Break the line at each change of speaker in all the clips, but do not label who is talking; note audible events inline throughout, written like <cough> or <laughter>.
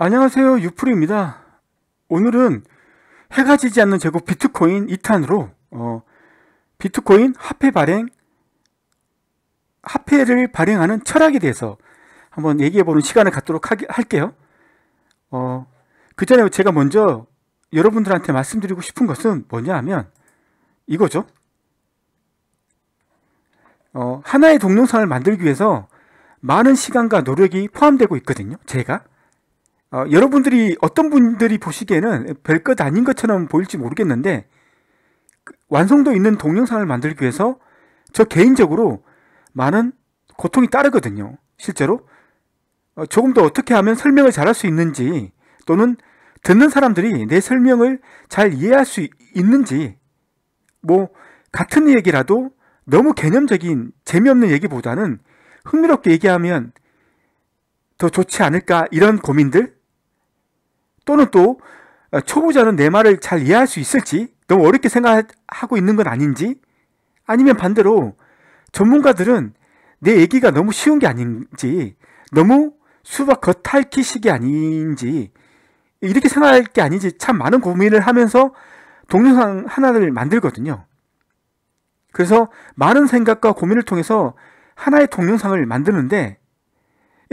안녕하세요. 유풀입니다 오늘은 해가 지지 않는 제국 비트코인 2탄으로 어, 비트코인 화폐 발행 화폐를 발행하는 철학에 대해서 한번 얘기해보는 시간을 갖도록 하 할게요. 어, 그 전에 제가 먼저 여러분들한테 말씀드리고 싶은 것은 뭐냐 하면 이거죠. 어, 하나의 동영상을 만들기 위해서 많은 시간과 노력이 포함되고 있거든요. 제가. 어, 여러분들이 어떤 분들이 보시기에는 별것 아닌 것처럼 보일지 모르겠는데 완성도 있는 동영상을 만들기 위해서 저 개인적으로 많은 고통이 따르거든요. 실제로 어, 조금 더 어떻게 하면 설명을 잘 할 수 있는지 또는 듣는 사람들이 내 설명을 잘 이해할 수 있는지 뭐 같은 얘기라도 너무 개념적인 재미없는 얘기보다는 흥미롭게 얘기하면 더 좋지 않을까 이런 고민들 또는 또 아, 초보자는 내 말을 잘 이해할 수 있을지 너무 어렵게 생각하고 있는 건 아닌지 아니면 반대로 전문가들은 내 얘기가 너무 쉬운 게 아닌지 너무 수박 겉핥기식이 아닌지 이렇게 생각할 게 아닌지 참 많은 고민을 하면서 동영상 하나를 만들거든요. 그래서 많은 생각과 고민을 통해서 하나의 동영상을 만드는데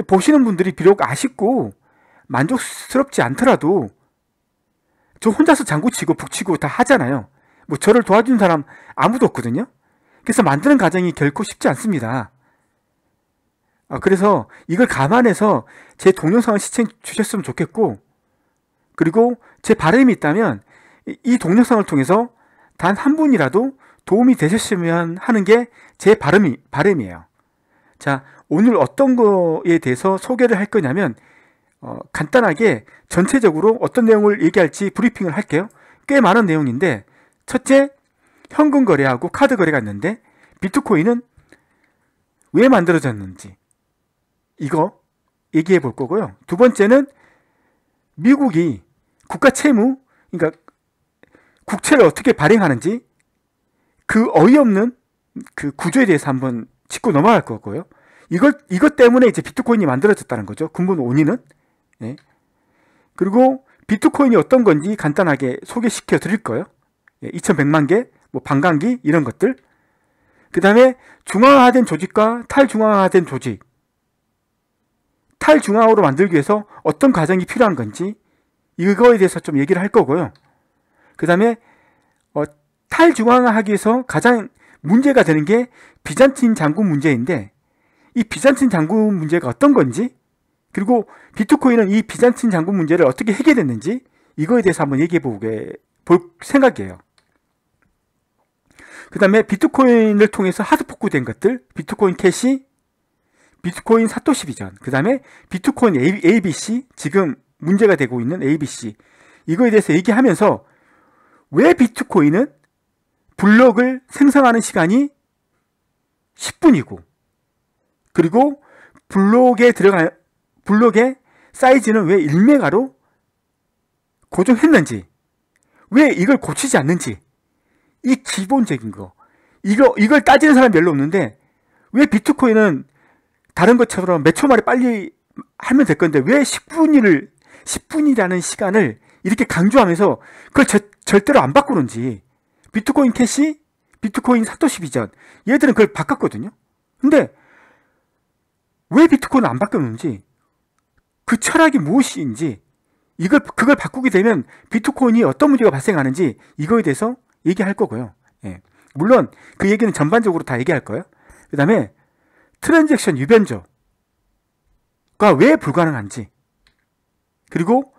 보시는 분들이 비록 아쉽고 만족스럽지 않더라도 저 혼자서 장구치고 북치고 다 하잖아요. 뭐 저를 도와주는 사람 아무도 없거든요. 그래서 만드는 과정이 결코 쉽지 않습니다. 아, 그래서 이걸 감안해서 제 동영상을 시청해 주셨으면 좋겠고 그리고 제 바람이 있다면 이 동영상을 통해서 단 한 분이라도 도움이 되셨으면 하는 게 제 바람이, 바람이에요. 자, 오늘 어떤 거에 대해서 소개를 할 거냐면 어, 간단하게 전체적으로 어떤 내용을 얘기할지 브리핑을 할게요. 꽤 많은 내용인데 첫째, 현금 거래하고 카드 거래가 있는데 비트코인은 왜 만들어졌는지 이거 얘기해 볼 거고요. 두 번째는 미국이 국가 채무, 그러니까 국채를 어떻게 발행하는지 그 어이없는 그 구조에 대해서 한번 짚고 넘어갈 거고요. 이걸, 이것 때문에 이제 비트코인이 만들어졌다는 거죠. 근본 원인은. 예. 그리고 비트코인이 어떤 건지 간단하게 소개시켜 드릴 거예요. 예, 2100만 개, 뭐 반감기 이런 것들. 그 다음에 중앙화된 조직과 탈중앙화된 조직. 탈중앙으로 만들기 위해서 어떤 과정이 필요한 건지 이거에 대해서 좀 얘기를 할 거고요. 그 다음에 어, 탈중앙화하기 위해서 가장 문제가 되는 게 비잔틴 장군 문제인데 이 비잔틴 장군 문제가 어떤 건지 그리고 비트코인은 이 비잔틴 장군 문제를 어떻게 해결했는지 이거에 대해서 한번 얘기해 보게 볼 생각이에요. 그 다음에 비트코인을 통해서 하드폭구된 것들, 비트코인 캐시, 비트코인 사토시 비전, 그 다음에 비트코인 ABC, 지금 문제가 되고 있는 ABC, 이거에 대해서 얘기하면서 왜 비트코인은 블록을 생성하는 시간이 10분이고, 그리고 블록에 들어가, 블록의 사이즈는 왜 1메가로 고정했는지 왜 이걸 고치지 않는지 이 기본적인 거 이거 이걸 따지는 사람 별로 없는데 왜 비트코인은 다른 것처럼 몇초 만에 빨리 하면 될 건데 왜1 0분이 10분이라는 시간을 이렇게 강조하면서 그걸 저, 절대로 안 바꾸는지 비트코인 캐시 비트코인 사토시 비전 얘들은 그걸 바꿨거든요 근데 왜 비트코인을 안 바꿨는지 그 철학이 무엇인지 이걸 그걸 바꾸게 되면 비트코인이 어떤 문제가 발생하는지 이거에 대해서 얘기할 거고요. 예. 물론 그 얘기는 전반적으로 다 얘기할 거예요. 그다음에 트랜잭션 유변조가 왜 불가능한지 그리고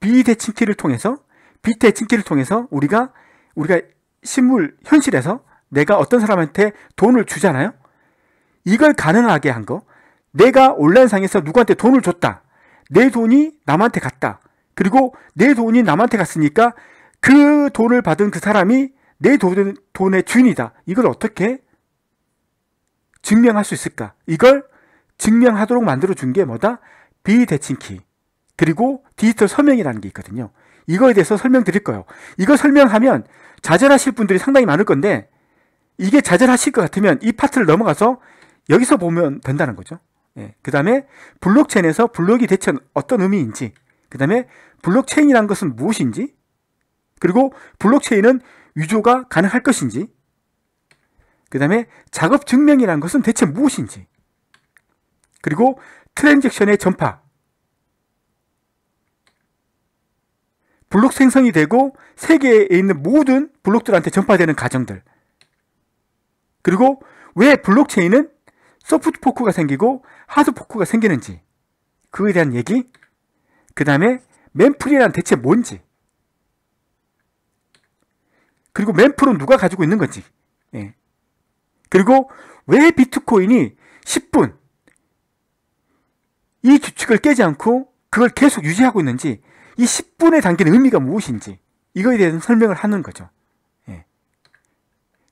비대칭키를 통해서 비대칭키를 통해서 우리가 우리가 실물 현실에서 내가 어떤 사람한테 돈을 주잖아요. 이걸 가능하게 한 거. 내가 온라인상에서 누구한테 돈을 줬다. 내 돈이 남한테 갔다. 그리고 내 돈이 남한테 갔으니까 그 돈을 받은 그 사람이 내 돈, 돈의 주인이다. 이걸 어떻게 증명할 수 있을까? 이걸 증명하도록 만들어준 게 뭐다? 비대칭키. 그리고 디지털 서명이라는 게 있거든요. 이거에 대해서 설명드릴 거예요. 이거 설명하면 자절하실 분들이 상당히 많을 건데 이게 자절하실 것 같으면 이 파트를 넘어가서 여기서 보면 된다는 거죠. 예. 그 다음에 블록체인에서 블록이 대체 어떤 의미인지, 그 다음에 블록체인이란 것은 무엇인지, 그리고 블록체인은 위조가 가능할 것인지, 그 다음에 작업 증명이란 것은 대체 무엇인지, 그리고 트랜잭션의 전파, 블록 생성이 되고 세계에 있는 모든 블록들한테 전파되는 과정들, 그리고 왜 블록체인은 소프트 포크가 생기고 하드 포크가 생기는지 그에 대한 얘기 그 다음에 맨풀이란 대체 뭔지 그리고 맨풀은 누가 가지고 있는 건지 예. 그리고 왜 비트코인이 10분 이 규칙을 깨지 않고 그걸 계속 유지하고 있는지 이 10분에 담긴 의미가 무엇인지 이거에 대해서 설명을 하는 거죠. 예.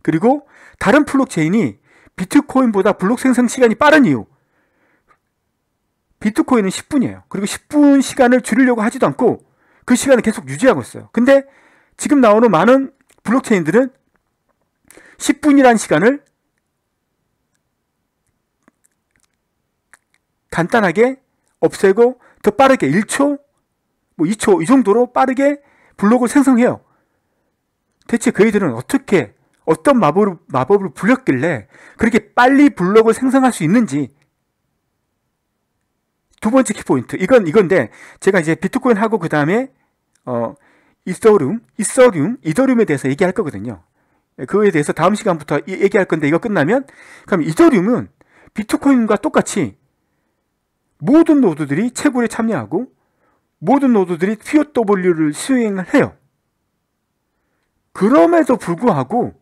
그리고 다른 플록체인이 비트코인보다 블록 생성 시간이 빠른 이유. 비트코인은 10분이에요. 그리고 10분 시간을 줄이려고 하지도 않고 그 시간을 계속 유지하고 있어요. 근데 지금 나오는 많은 블록체인들은 10분이라는 시간을 간단하게 없애고 더 빠르게 1초, 뭐 2초 이 정도로 빠르게 블록을 생성해요. 대체 그애들은 어떻게 어떤 마법을, 마법을 불렸길래 그렇게 빨리 블록을 생성할 수 있는지 두 번째 키포인트 이건 이건데 제가 이제 비트코인 하고 그 다음에 어이더룸이더룸이더룸에 대해서 얘기할 거거든요 예, 그거에 대해서 다음 시간부터 얘기할 건데 이거 끝나면 그럼 이더룸은 비트코인과 똑같이 모든 노드들이 채굴에 참여하고 모든 노드들이 POW를 수행을 해요. 그럼에도 불구하고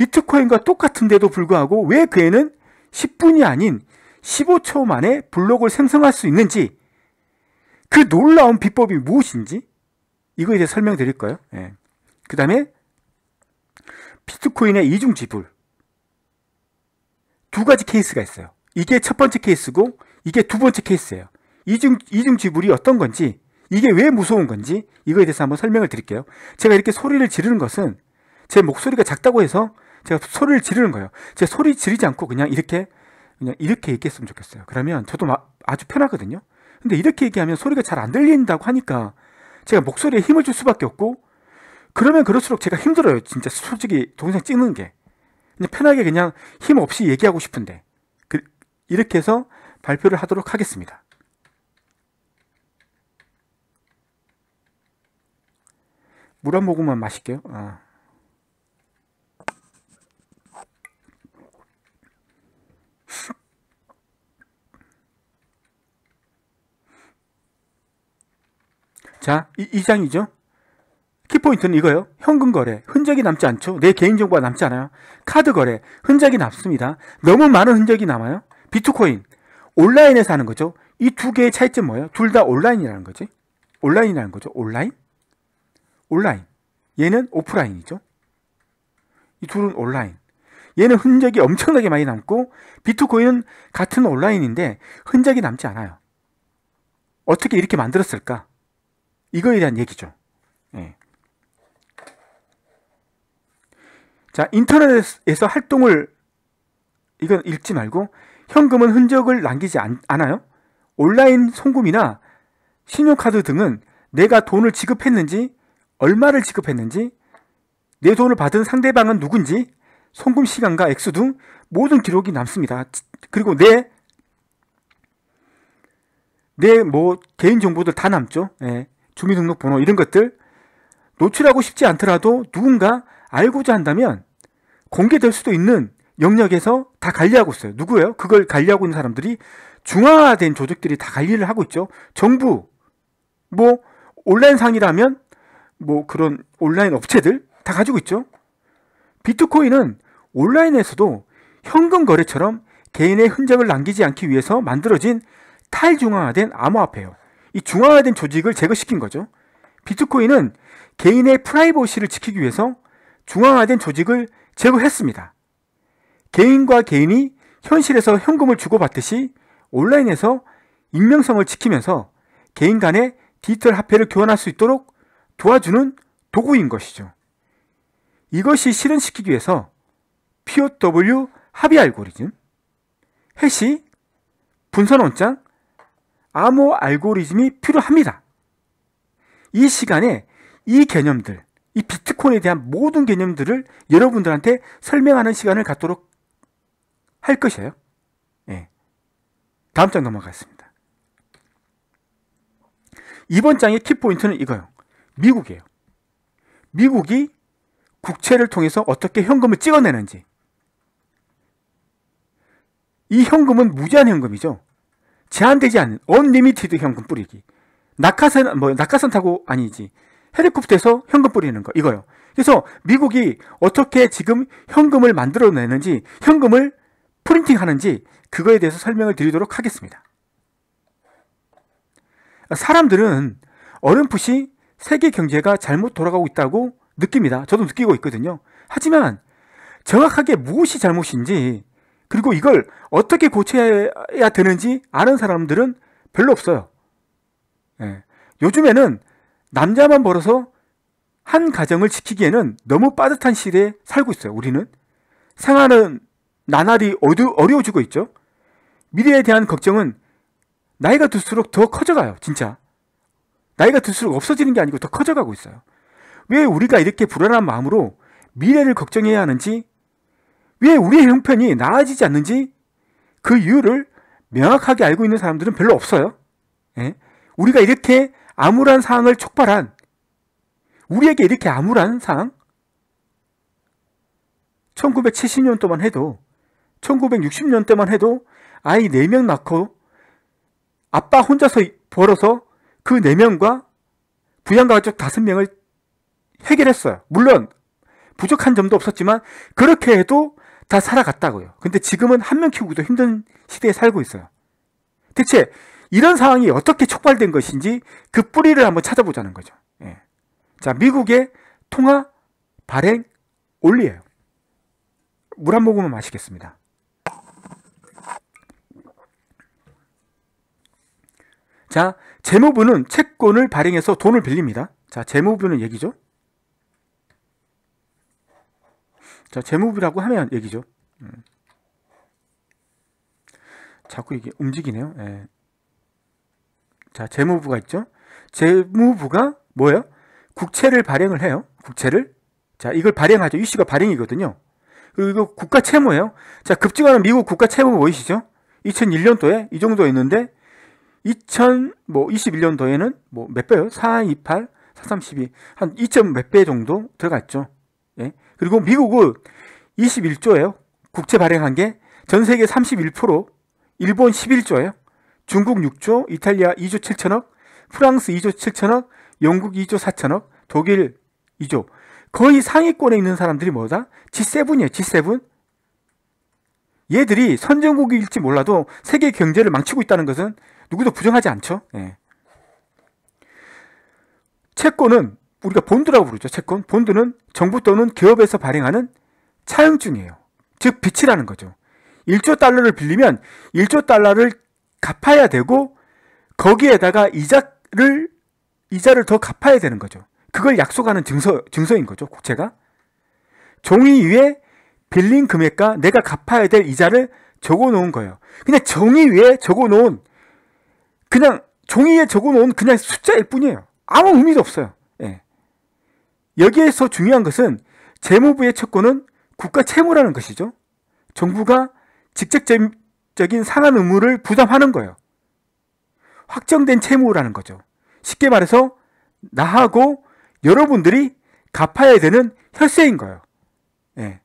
비트코인과 똑같은데도 불구하고 왜 그 애는 10분이 아닌 15초 만에 블록을 생성할 수 있는지 그 놀라운 비법이 무엇인지 이거에 대해 설명드릴거예요 예. 그 다음에 비트코인의 이중 지불 두 가지 케이스가 있어요. 이게 첫 번째 케이스고 이게 두 번째 케이스예요. 이중 이중 지불이 어떤 건지 이게 왜 무서운 건지 이거에 대해서 한번 설명을 드릴게요. 제가 이렇게 소리를 지르는 것은 제 목소리가 작다고 해서 제가 소리를 지르는 거예요. 제가 소리 지르지 않고 그냥 이렇게 그냥 이렇게 얘기했으면 좋겠어요. 그러면 저도 마, 아주 편하거든요. 근데 이렇게 얘기하면 소리가 잘 안 들린다고 하니까 제가 목소리에 힘을 줄 수밖에 없고 그러면 그럴수록 제가 힘들어요. 진짜 솔직히 동생 찍는 게 그냥 편하게 그냥 힘 없이 얘기하고 싶은데 그, 이렇게 해서 발표를 하도록 하겠습니다. 물 한 모금만 마실게요. 아. 자, 이, 이 장이죠 키포인트는 이거예요. 현금 거래, 흔적이 남지 않죠. 내 개인정보가 남지 않아요. 카드 거래, 흔적이 남습니다. 너무 많은 흔적이 남아요. 비트코인, 온라인에서 하는 거죠. 이 두 개의 차이점 뭐예요? 둘 다 온라인이라는 거지. 온라인이라는 거죠. 온라인? 온라인. 얘는 오프라인이죠. 이 둘은 온라인. 얘는 흔적이 엄청나게 많이 남고 비트코인은 같은 온라인인데 흔적이 남지 않아요. 어떻게 이렇게 만들었을까? 이거에 대한 얘기죠. 예. 자, 인터넷에서 활동을 이건 읽지 말고 현금은 흔적을 남기지 않, 아요 온라인 송금이나 신용카드 등은 내가 돈을 지급했는지 얼마를 지급했는지 내 돈을 받은 상대방은 누군지 송금 시간과 액수 등 모든 기록이 남습니다. 그리고 내 내 뭐 개인 정보들 다 남죠. 예. 주민등록번호 이런 것들 노출하고 싶지 않더라도 누군가 알고자 한다면 공개될 수도 있는 영역에서 다 관리하고 있어요. 누구예요? 그걸 관리하고 있는 사람들이 중화된 조직들이 다 관리를 하고 있죠. 정부, 뭐 온라인상이라면 뭐 그런 온라인 업체들 다 가지고 있죠. 비트코인은 온라인에서도 현금 거래처럼 개인의 흔적을 남기지 않기 위해서 만들어진 탈중화된 암호화폐예요. 이 중앙화된 조직을 제거시킨 거죠. 비트코인은 개인의 프라이버시를 지키기 위해서 중앙화된 조직을 제거했습니다. 개인과 개인이 현실에서 현금을 주고받듯이 온라인에서 익명성을 지키면서 개인 간의 디지털 화폐를 교환할 수 있도록 도와주는 도구인 것이죠. 이것이 실현시키기 위해서 POW 합의 알고리즘, 해시, 분산원장, 암호 알고리즘이 필요합니다. 이 시간에 이 개념들, 이 비트코인에 대한 모든 개념들을 여러분들한테 설명하는 시간을 갖도록 할 것이에요. 예. 다음 장 넘어가겠습니다. 이번 장의 키포인트는 이거요. 미국이에요. 미국이 국채를 통해서 어떻게 현금을 찍어내는지. 이 현금은 무제한 현금이죠. 제한되지 않은 언리미티드 현금 뿌리기. 낙하산 뭐 낙하산 타고 아니지. 헬리콥터에서 현금 뿌리는 거 이거요. 그래서 미국이 어떻게 지금 현금을 만들어내는지 현금을 프린팅하는지 그거에 대해서 설명을 드리도록 하겠습니다. 사람들은 어렴풋이 세계 경제가 잘못 돌아가고 있다고 느낍니다. 저도 느끼고 있거든요. 하지만 정확하게 무엇이 잘못인지 그리고 이걸 어떻게 고쳐야 되는지 아는 사람들은 별로 없어요. 예. 요즘에는 남자만 벌어서 한 가정을 지키기에는 너무 빠듯한 시대에 살고 있어요. 우리는 생활은 나날이 어려워지고 있죠. 미래에 대한 걱정은 나이가 들수록 더 커져가요. 진짜 나이가 들수록 없어지는 게 아니고 더 커져가고 있어요. 왜 우리가 이렇게 불안한 마음으로 미래를 걱정해야 하는지 왜 우리의 형편이 나아지지 않는지 그 이유를 명확하게 알고 있는 사람들은 별로 없어요. 예? 우리가 이렇게 암울한 상황을 촉발한 우리에게 이렇게 암울한 상황 1970년도만 해도 1960년대만 해도 아이 4명 낳고 아빠 혼자서 벌어서 그 4명과 부양가족 5명을 해결했어요. 물론 부족한 점도 없었지만 그렇게 해도 다 살아갔다고요. 근데 지금은 한 명 키우기도 힘든 시대에 살고 있어요. 대체 이런 상황이 어떻게 촉발된 것인지 그 뿌리를 한번 찾아보자는 거죠. 예. 자, 미국의 통화 발행 올리에요. 물 한 모금을 마시겠습니다. 자, 재무부는 채권을 발행해서 돈을 빌립니다. 자, 재무부는 얘기죠. 자, 제무비라고 하면 얘기죠. 음. 자꾸 이게 움직이네요. 예. 자, 재무부가 있죠. 재무부가 뭐예요? 국채를 발행을 해요. 국채를. 자, 이걸 발행하죠. 이슈가 발행이거든요. 그리고 이거 국가 채무예요. 자, 급증하는 미국 국가 채무 보이시죠? 2001년도에 이 정도 였는데 2021년도에는 뭐 뭐몇 배요? 428, 4312. 한 2점 몇배 정도 들어갔죠. 예. 그리고 미국은 21조예요. 국채 발행한 게 전 세계 31%, 일본 11조예요. 중국 6조, 이탈리아 2조 7천억, 프랑스 2조 7천억, 영국 2조 4천억, 독일 2조. 거의 상위권에 있는 사람들이 뭐다? G7이에요, G7. 얘들이 선진국일지 몰라도 세계 경제를 망치고 있다는 것은 누구도 부정하지 않죠. 예. 채권은 우리가 본드라고 부르죠. 채권. 본드는 정부 또는 기업에서 발행하는 차용증이에요. 즉 빚이라는 거죠. 1조 달러를 빌리면 1조 달러를 갚아야 되고 거기에다가 이자를 이자를 더 갚아야 되는 거죠. 그걸 약속하는 증서 증서인 거죠. 국채가 종이 위에 빌린 금액과 내가 갚아야 될 이자를 적어 놓은 거예요. 그냥 종이 위에 적어 놓은 그냥 종이에 적어 놓은 그냥 숫자일 뿐이에요. 아무 의미도 없어요. 예. 여기에서 중요한 것은 재무부의 채권은 국가 채무라는 것이죠. 정부가 직접적인 상한 의무를 부담하는 거예요. 확정된 채무라는 거죠. 쉽게 말해서 나하고 여러분들이 갚아야 되는 혈세인 거예요. 예.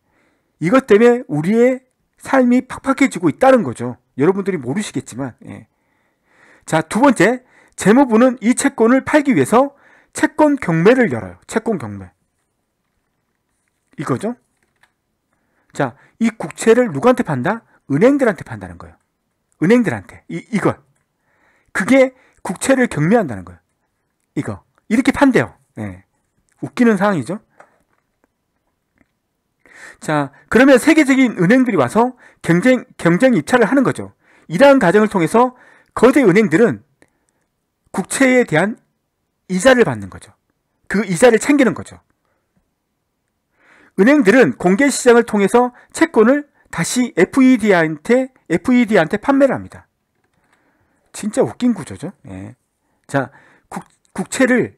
이것 때문에 우리의 삶이 팍팍해지고 있다는 거죠. 여러분들이 모르시겠지만. 예. 자, 두 번째. 재무부는 이 채권을 팔기 위해서 채권 경매를 열어요. 채권 경매. 이거죠? 자, 이 국채를 누구한테 판다? 은행들한테 판다는 거예요. 은행들한테. 이, 이걸. 그게 국채를 경매한다는 거예요. 이거. 이렇게 판대요. 네. 웃기는 상황이죠. 자, 그러면 세계적인 은행들이 와서 경쟁, 경쟁 입찰을 하는 거죠. 이러한 과정을 통해서 거대 은행들은 국채에 대한 이자를 받는 거죠. 그 이자를 챙기는 거죠. 은행들은 공개 시장을 통해서 채권을 다시 FED한테 FED한테 판매를 합니다. 진짜 웃긴 구조죠. 예. 자, 국, 국채를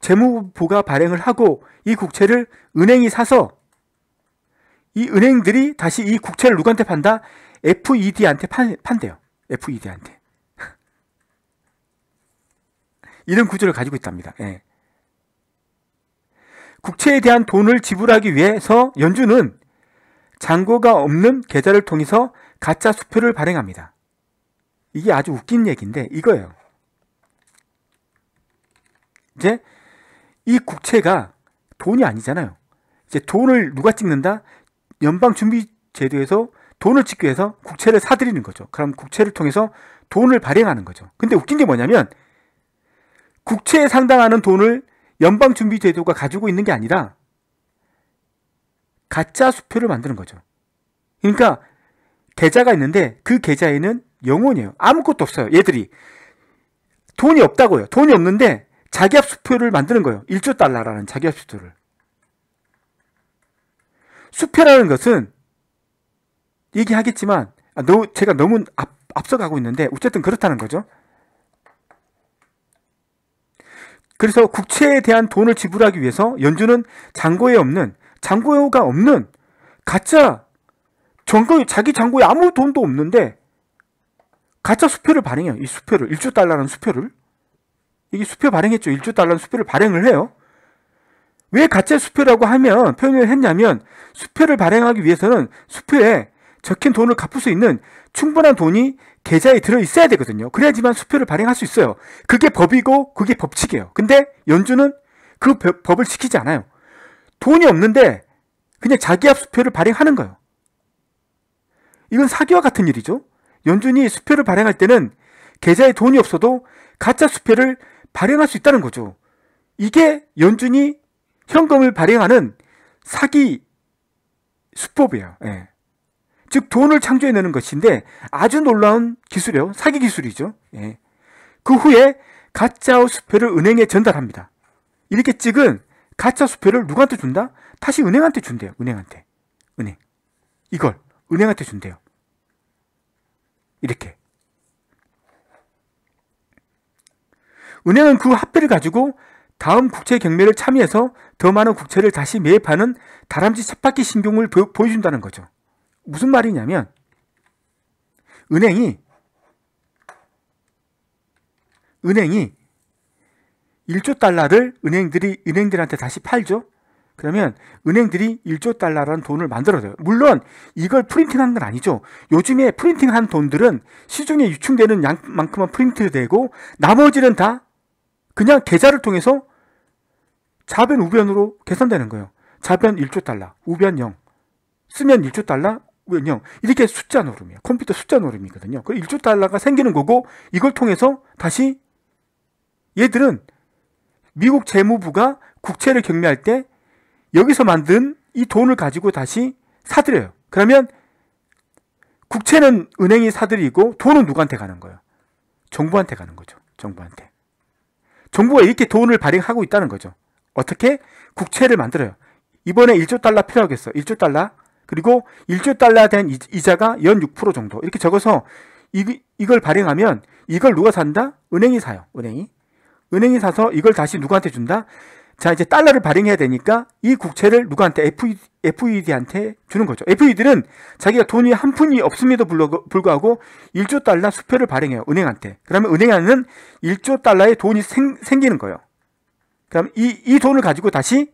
재무부가 발행을 하고 이 국채를 은행이 사서 이 은행들이 다시 이 국채를 누구한테 판다? FED한테 판, 판대요. FED한테. 이런 구조를 가지고 있답니다. 예. 국채에 대한 돈을 지불하기 위해서 연준은 잔고가 없는 계좌를 통해서 가짜 수표를 발행합니다. 이게 아주 웃긴 얘기인데 이거예요. 이제 이 국채가 돈이 아니잖아요. 이제 돈을 누가 찍는다? 연방준비제도에서 돈을 찍기 위해서 국채를 사들이는 거죠. 그럼 국채를 통해서 돈을 발행하는 거죠. 근데 웃긴 게 뭐냐면 국채에 상당하는 돈을 연방준비제도가 가지고 있는 게 아니라 가짜 수표를 만드는 거죠. 그러니까 계좌가 있는데 그 계좌에는 영혼이에요 아무것도 없어요. 얘들이 돈이 없다고요. 돈이 없는데 자기압 수표를 만드는 거예요. 1조 달러라는 자기압 수표를. 수표라는 것은 얘기하겠지만 아, 제가 너무 앞서가고 있는데 어쨌든 그렇다는 거죠. 그래서 국채에 대한 돈을 지불하기 위해서 연준은 잔고에 없는 잔고가 없는 가짜 정거 자기 잔고에 아무 돈도 없는데 가짜 수표를 발행해요. 이 수표를 1조 달러라는 수표를 이게 수표 발행했죠. 1조 달러는 수표를 발행을 해요. 왜 가짜 수표라고 하면 표현을 했냐면 수표를 발행하기 위해서는 수표에 적힌 돈을 갚을 수 있는 충분한 돈이 계좌에 들어있어야 되거든요. 그래야지만 수표를 발행할 수 있어요. 그게 법이고 그게 법칙이에요. 근데 연준은 그 법을 지키지 않아요. 돈이 없는데 그냥 자기압 수표를 발행하는 거예요. 이건 사기와 같은 일이죠. 연준이 수표를 발행할 때는 계좌에 돈이 없어도 가짜 수표를 발행할 수 있다는 거죠. 이게 연준이 현금을 발행하는 사기 수법이에요. 예. 즉 돈을 창조해내는 것인데 아주 놀라운 기술이에요. 사기 기술이죠. 예. 그 후에 가짜 수표를 은행에 전달합니다. 이렇게 찍은 가짜 수표를 누구한테 준다? 다시 은행한테 준대요. 은행한테. 은행. 이걸 은행한테 준대요. 이렇게. 은행은 그 화폐를 가지고 다음 국채 경매를 참여해서 더 많은 국채를 다시 매입하는 다람쥐 쳇바퀴 신경을 보여준다는 거죠. 무슨 말이냐면 은행이 은행이 1조 달러를 은행들이 은행들한테 다시 팔죠. 그러면 은행들이 1조 달러라는 돈을 만들어줘요. 물론 이걸 프린팅한 건 아니죠. 요즘에 프린팅한 돈들은 시중에 유충되는 양만큼만 프린트되고 나머지는 다 그냥 계좌를 통해서 자변 우변으로 계산되는 거예요. 자변 1조 달러, 우변 0. 쓰면 1조 달러, 요 이렇게 숫자 노름이에요. 컴퓨터 숫자 노름이거든요. 그 1조 달러가 생기는 거고 이걸 통해서 다시 얘들은 미국 재무부가 국채를 경매할 때 여기서 만든 이 돈을 가지고 다시 사들여요. 그러면 국채는 은행이 사들이고 돈은 누구한테 가는 거예요? 정부한테 가는 거죠. 정부한테. 정부가 이렇게 돈을 발행하고 있다는 거죠. 어떻게? 국채를 만들어요. 이번에 1조 달러 필요하겠어. 1조 달러 그리고 1조 달러 에 대한 이자가 연 6% 정도 이렇게 적어서 이, 이걸 발행하면 이걸 누가 산다? 은행이 사요. 은행이. 은행이 사서 이걸 다시 누구한테 준다? 자, 이제 달러를 발행해야 되니까 이 국채를 누구한테 FED, FED한테 주는 거죠. FED는 자기가 돈이 한 푼이 없음에도 불구하고 1조 달러 수표를 발행해요. 은행한테. 그러면 은행에는 1조 달러의 돈이 생, 생기는 거예요. 그럼 이, 이 돈을 가지고 다시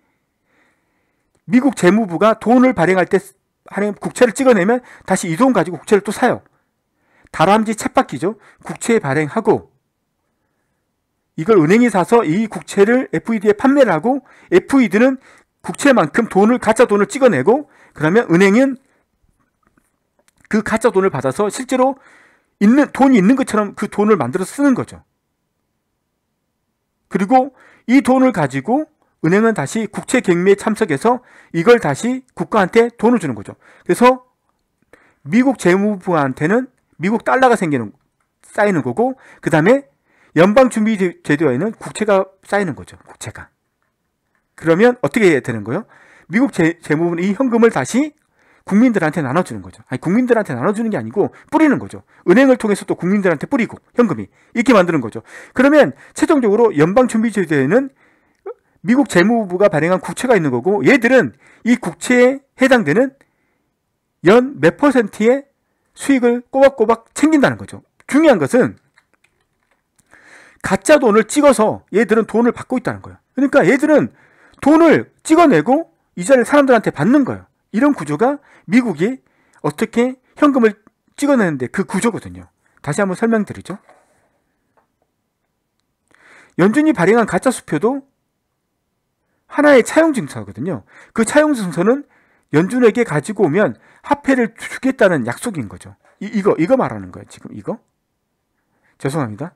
미국 재무부가 돈을 발행할 때 하나님 국채를 찍어내면 다시 이 돈 가지고 국채를 또 사요. 다람쥐 챗바퀴죠. 국채 발행하고 이걸 은행이 사서 이 국채를 FED에 판매를 하고 FED는 국채만큼 돈을 가짜 돈을 찍어내고 그러면 은행은 그 가짜 돈을 받아서 실제로 있는 돈이 있는 것처럼 그 돈을 만들어 쓰는 거죠. 그리고 이 돈을 가지고 은행은 다시 국채 경매에 참석해서 이걸 다시 국가한테 돈을 주는 거죠. 그래서 미국 재무부한테는 미국 달러가 생기는 쌓이는 거고 그 다음에 연방준비제도에는 국채가 쌓이는 거죠. 국채가. 그러면 어떻게 해야 되는 거예요? 미국 재, 재무부는 이 현금을 다시 국민들한테 나눠주는 거죠. 아니 국민들한테 나눠주는 게 아니고 뿌리는 거죠. 은행을 통해서 또 국민들한테 뿌리고 현금이 이렇게 만드는 거죠. 그러면 최종적으로 연방준비제도에는 미국 재무부가 발행한 국채가 있는 거고 얘들은 이 국채에 해당되는 연 몇 퍼센트의 수익을 꼬박꼬박 챙긴다는 거죠. 중요한 것은 가짜 돈을 찍어서 얘들은 돈을 받고 있다는 거예요. 그러니까 얘들은 돈을 찍어내고 이자를 사람들한테 받는 거예요. 이런 구조가 미국이 어떻게 현금을 찍어내는데 그 구조거든요. 다시 한번 설명드리죠. 연준이 발행한 가짜 수표도 하나의 차용증서거든요. 그 차용증서는 연준에게 가지고 오면 화폐를 주겠다는 약속인 거죠. 이, 이거 이거 말하는 거예요. 지금 이거 죄송합니다.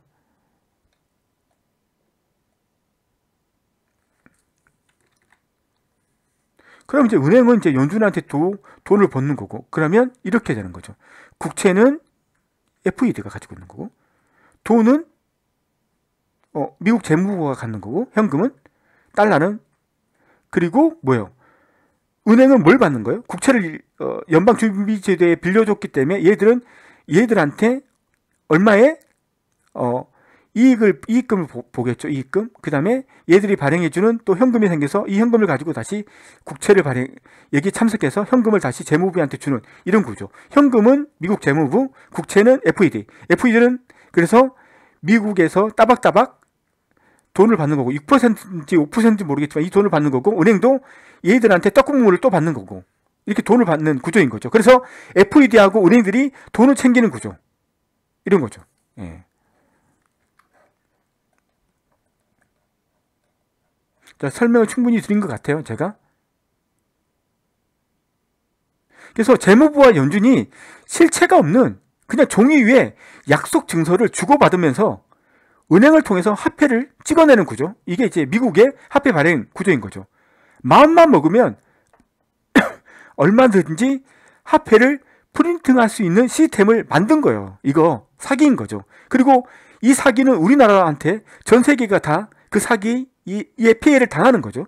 그럼 이제 은행은 이제 연준한테 도, 돈을 벗는 거고 그러면 이렇게 되는 거죠. 국채는 FED가 가지고 있는 거고 돈은 어, 미국 재무부가 갖는 거고 현금은 달러는 그리고 뭐예요? 은행은 뭘 받는 거예요? 국채를 어, 연방준비제도에 빌려줬기 때문에 얘들은 얘들한테 얼마의 어, 이익을 이익금을 보, 겠죠 이익금 그다음에 얘들이 발행해주는 또 현금이 생겨서 이 현금을 가지고 다시 국채를 발행 여기 참석해서 현금을 다시 재무부한테 주는 이런 구조 현금은 미국 재무부 국채는 FED FED는 그래서 미국에서 따박따박 돈을 받는 거고 6%인지 5%인지 모르겠지만 이 돈을 받는 거고 은행도 얘들한테 떡국물을 또 받는 거고 이렇게 돈을 받는 구조인 거죠. 그래서 FED하고 은행들이 돈을 챙기는 구조 이런 거죠. 예. 자, 설명을 충분히 드린 것 같아요, 제가. 그래서 재무부와 연준이 실체가 없는 그냥 종이 위에 약속 증서를 주고받으면서 은행을 통해서 화폐를 찍어내는 구조. 이게 이제 미국의 화폐 발행 구조인 거죠. 마음만 먹으면 <coughs> 얼마든지 화폐를 프린팅할 수 있는 시스템을 만든 거예요. 이거 사기인 거죠. 그리고 이 사기는 우리나라한테 전 세계가 다 그 사기의 피해를 당하는 거죠.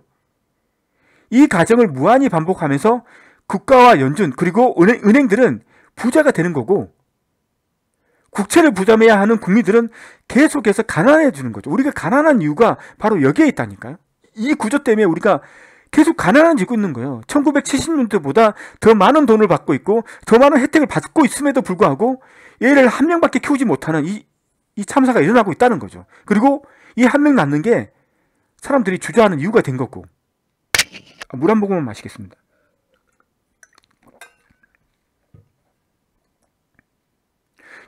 이 과정을 무한히 반복하면서 국가와 연준 그리고 은행, 은행들은 부자가 되는 거고 국채를 부담해야 하는 국민들은 계속해서 가난해지는 거죠. 우리가 가난한 이유가 바로 여기에 있다니까요. 이 구조 때문에 우리가 계속 가난해지고 있는 거예요. 1970년대보다 더 많은 돈을 받고 있고 더 많은 혜택을 받고 있음에도 불구하고 얘를 한 명밖에 키우지 못하는 이, 이 참사가 일어나고 있다는 거죠. 그리고 이 한 명 낳는 게 사람들이 주저하는 이유가 된 거고 아, 물한 모금만 마시겠습니다.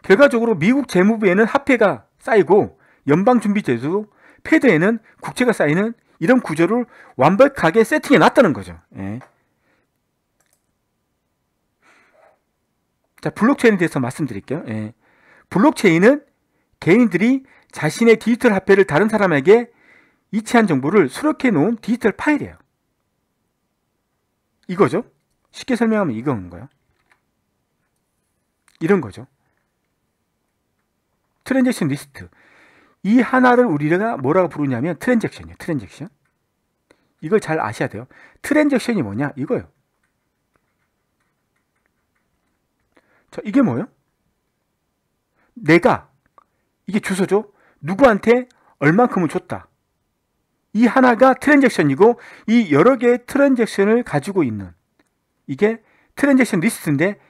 결과적으로 미국 재무부에는 화폐가 쌓이고 연방준비제도, 패드에는 국채가 쌓이는 이런 구조를 완벽하게 세팅해 놨다는 거죠. 예. 자, 블록체인에 대해서 말씀드릴게요. 예. 블록체인은 개인들이 자신의 디지털 화폐를 다른 사람에게 이체한 정보를 수록해 놓은 디지털 파일이에요. 이거죠. 쉽게 설명하면 이건 거예요. 이런 거죠. 트랜잭션 리스트. 이 하나를 우리가 뭐라고 부르냐면 트랜잭션이에요. 트랜잭션. 이걸 잘 아셔야 돼요. 트랜잭션이 뭐냐? 이거요. 예 자, 이게 뭐예요? 내가 이게 주소죠. 누구한테 얼만큼을 줬다. 이 하나가 트랜잭션이고 이 여러 개의 트랜잭션을 가지고 있는 이게 트랜잭션 리스트인데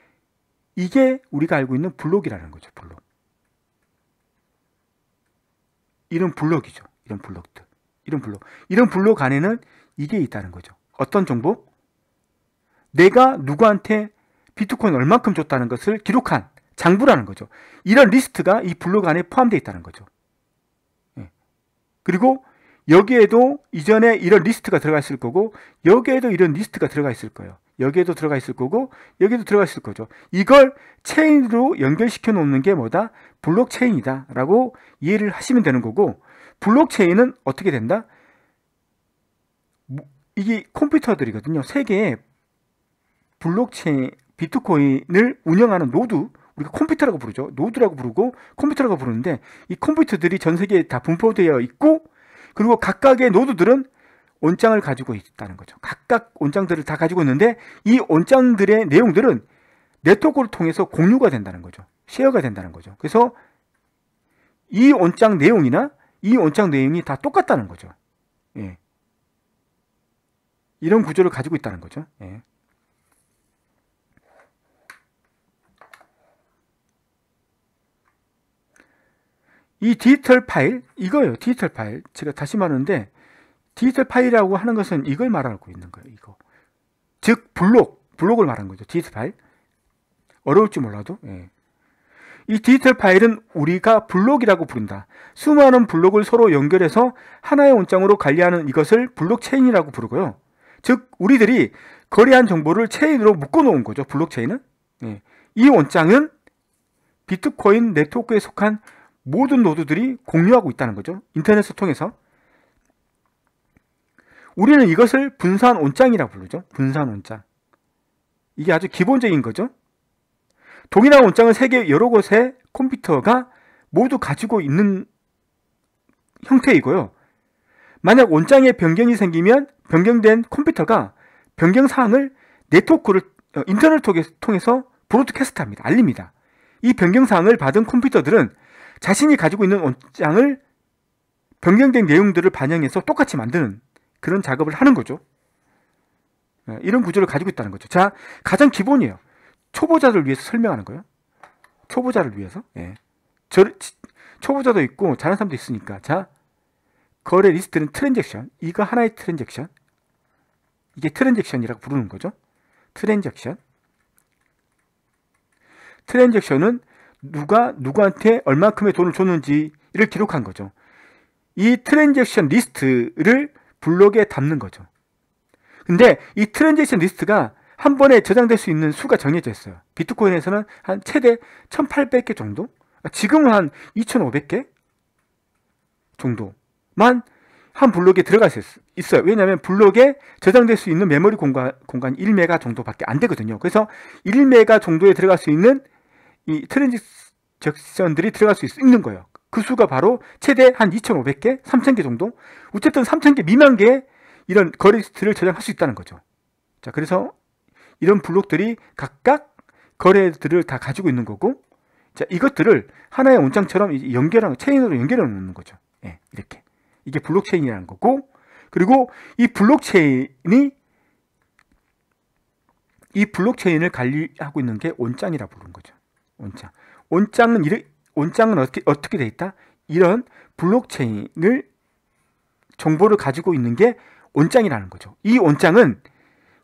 이게 우리가 알고 있는 블록이라는 거죠. 블록. 이런 블록이죠. 이런 블록들. 이런 블록. 이런 블록 안에는 이게 있다는 거죠. 어떤 정보? 내가 누구한테 비트코인 얼만큼 줬다는 것을 기록한 장부라는 거죠. 이런 리스트가 이 블록 안에 포함되어 있다는 거죠. 예. 그리고 여기에도 이전에 이런 리스트가 들어가 있을 거고 여기에도 이런 리스트가 들어가 있을 거예요. 여기에도 들어가 있을 거고 여기도 들어가 있을 거죠. 이걸 체인으로 연결시켜 놓는 게 뭐다? 블록체인이다 라고 이해를 하시면 되는 거고 블록체인은 어떻게 된다? 뭐, 이게 컴퓨터들이거든요. 세계에 블록체인, 비트코인을 운영하는 노드 우리가 컴퓨터라고 부르죠. 노드라고 부르고 컴퓨터라고 부르는데 이 컴퓨터들이 전 세계에 다 분포되어 있고 그리고 각각의 노드들은 온장을 가지고 있다는 거죠. 각각 온장들을 다 가지고 있는데 이 온장들의 내용들은 네트워크를 통해서 공유가 된다는 거죠. 쉐어가 된다는 거죠. 그래서 이 온장 내용이나 이 온장 내용이 다 똑같다는 거죠. 예. 이런 구조를 가지고 있다는 거죠. 예. 이 디지털 파일 이거예요. 디지털 파일 제가 다시 말하는데 디지털 파일이라고 하는 것은 이걸 말하고 있는 거예요. 이거. 즉 블록, 블록을 말하는 거죠. 디지털 파일. 어려울지 몰라도. 예. 이 디지털 파일은 우리가 블록이라고 부른다. 수많은 블록을 서로 연결해서 하나의 원장으로 관리하는 이것을 블록체인이라고 부르고요. 즉 우리들이 거래한 정보를 체인으로 묶어놓은 거죠. 블록체인은. 예. 이 원장은 비트코인 네트워크에 속한 모든 노드들이 공유하고 있다는 거죠. 인터넷을 통해서. 우리는 이것을 분산 온장이라 부르죠. 분산 온장. 이게 아주 기본적인 거죠. 동일한 온장을 세계 여러 곳에 컴퓨터가 모두 가지고 있는 형태이고요. 만약 온장에 변경이 생기면 변경된 컴퓨터가 변경 사항을 네트워크를 어, 인터넷 통해서 브로드캐스트합니다. 알립니다. 이 변경 사항을 받은 컴퓨터들은 자신이 가지고 있는 원장을 변경된 내용들을 반영해서 똑같이 만드는 그런 작업을 하는 거죠. 예, 이런 구조를 가지고 있다는 거죠. 자, 가장 기본이에요. 초보자를 위해서 설명하는 거예요. 초보자를 위해서. 예. 저, 초보자도 있고 잘하는 사람도 있으니까. 자, 거래 리스트는 트랜잭션. 이거 하나의 트랜잭션. 이게 트랜잭션이라고 부르는 거죠. 트랜잭션. 트랜잭션은 누가 누구한테 얼마큼의 돈을 줬는지를 기록한 거죠. 이 트랜잭션 리스트를 블록에 담는 거죠. 근데 이 트랜지션 리스트가 한 번에 저장될 수 있는 수가 정해져 있어요. 비트코인에서는 한 최대 1800개 정도? 아, 지금은 한 2500개 정도만 한 블록에 들어갈 수 있어요. 왜냐하면 블록에 저장될 수 있는 메모리 공간, 공간 1메가 정도밖에 안 되거든요. 그래서 1메가 정도에 들어갈 수 있는 이 트랜지션들이 들어갈 수 있는 거예요. 그 수가 바로 최대 한 2,500개, 3,000개 정도? 어쨌든 3,000개 미만개 이런 거래리스트를 저장할 수 있다는 거죠. 자, 그래서 이런 블록들이 각각 거래들을 다 가지고 있는 거고, 자, 이것들을 하나의 원장처럼 연결하는, 체인으로 연결해 놓는 거죠. 예, 이렇게. 이게 블록체인이라는 거고, 그리고 이 블록체인이 이 블록체인을 관리하고 있는 게 원장이라 부르는 거죠. 원장. 원장은 이래, 원장은 어떻게, 어떻게 돼 있다? 이런 블록체인을 정보를 가지고 있는 게 원장이라는 거죠. 이 원장은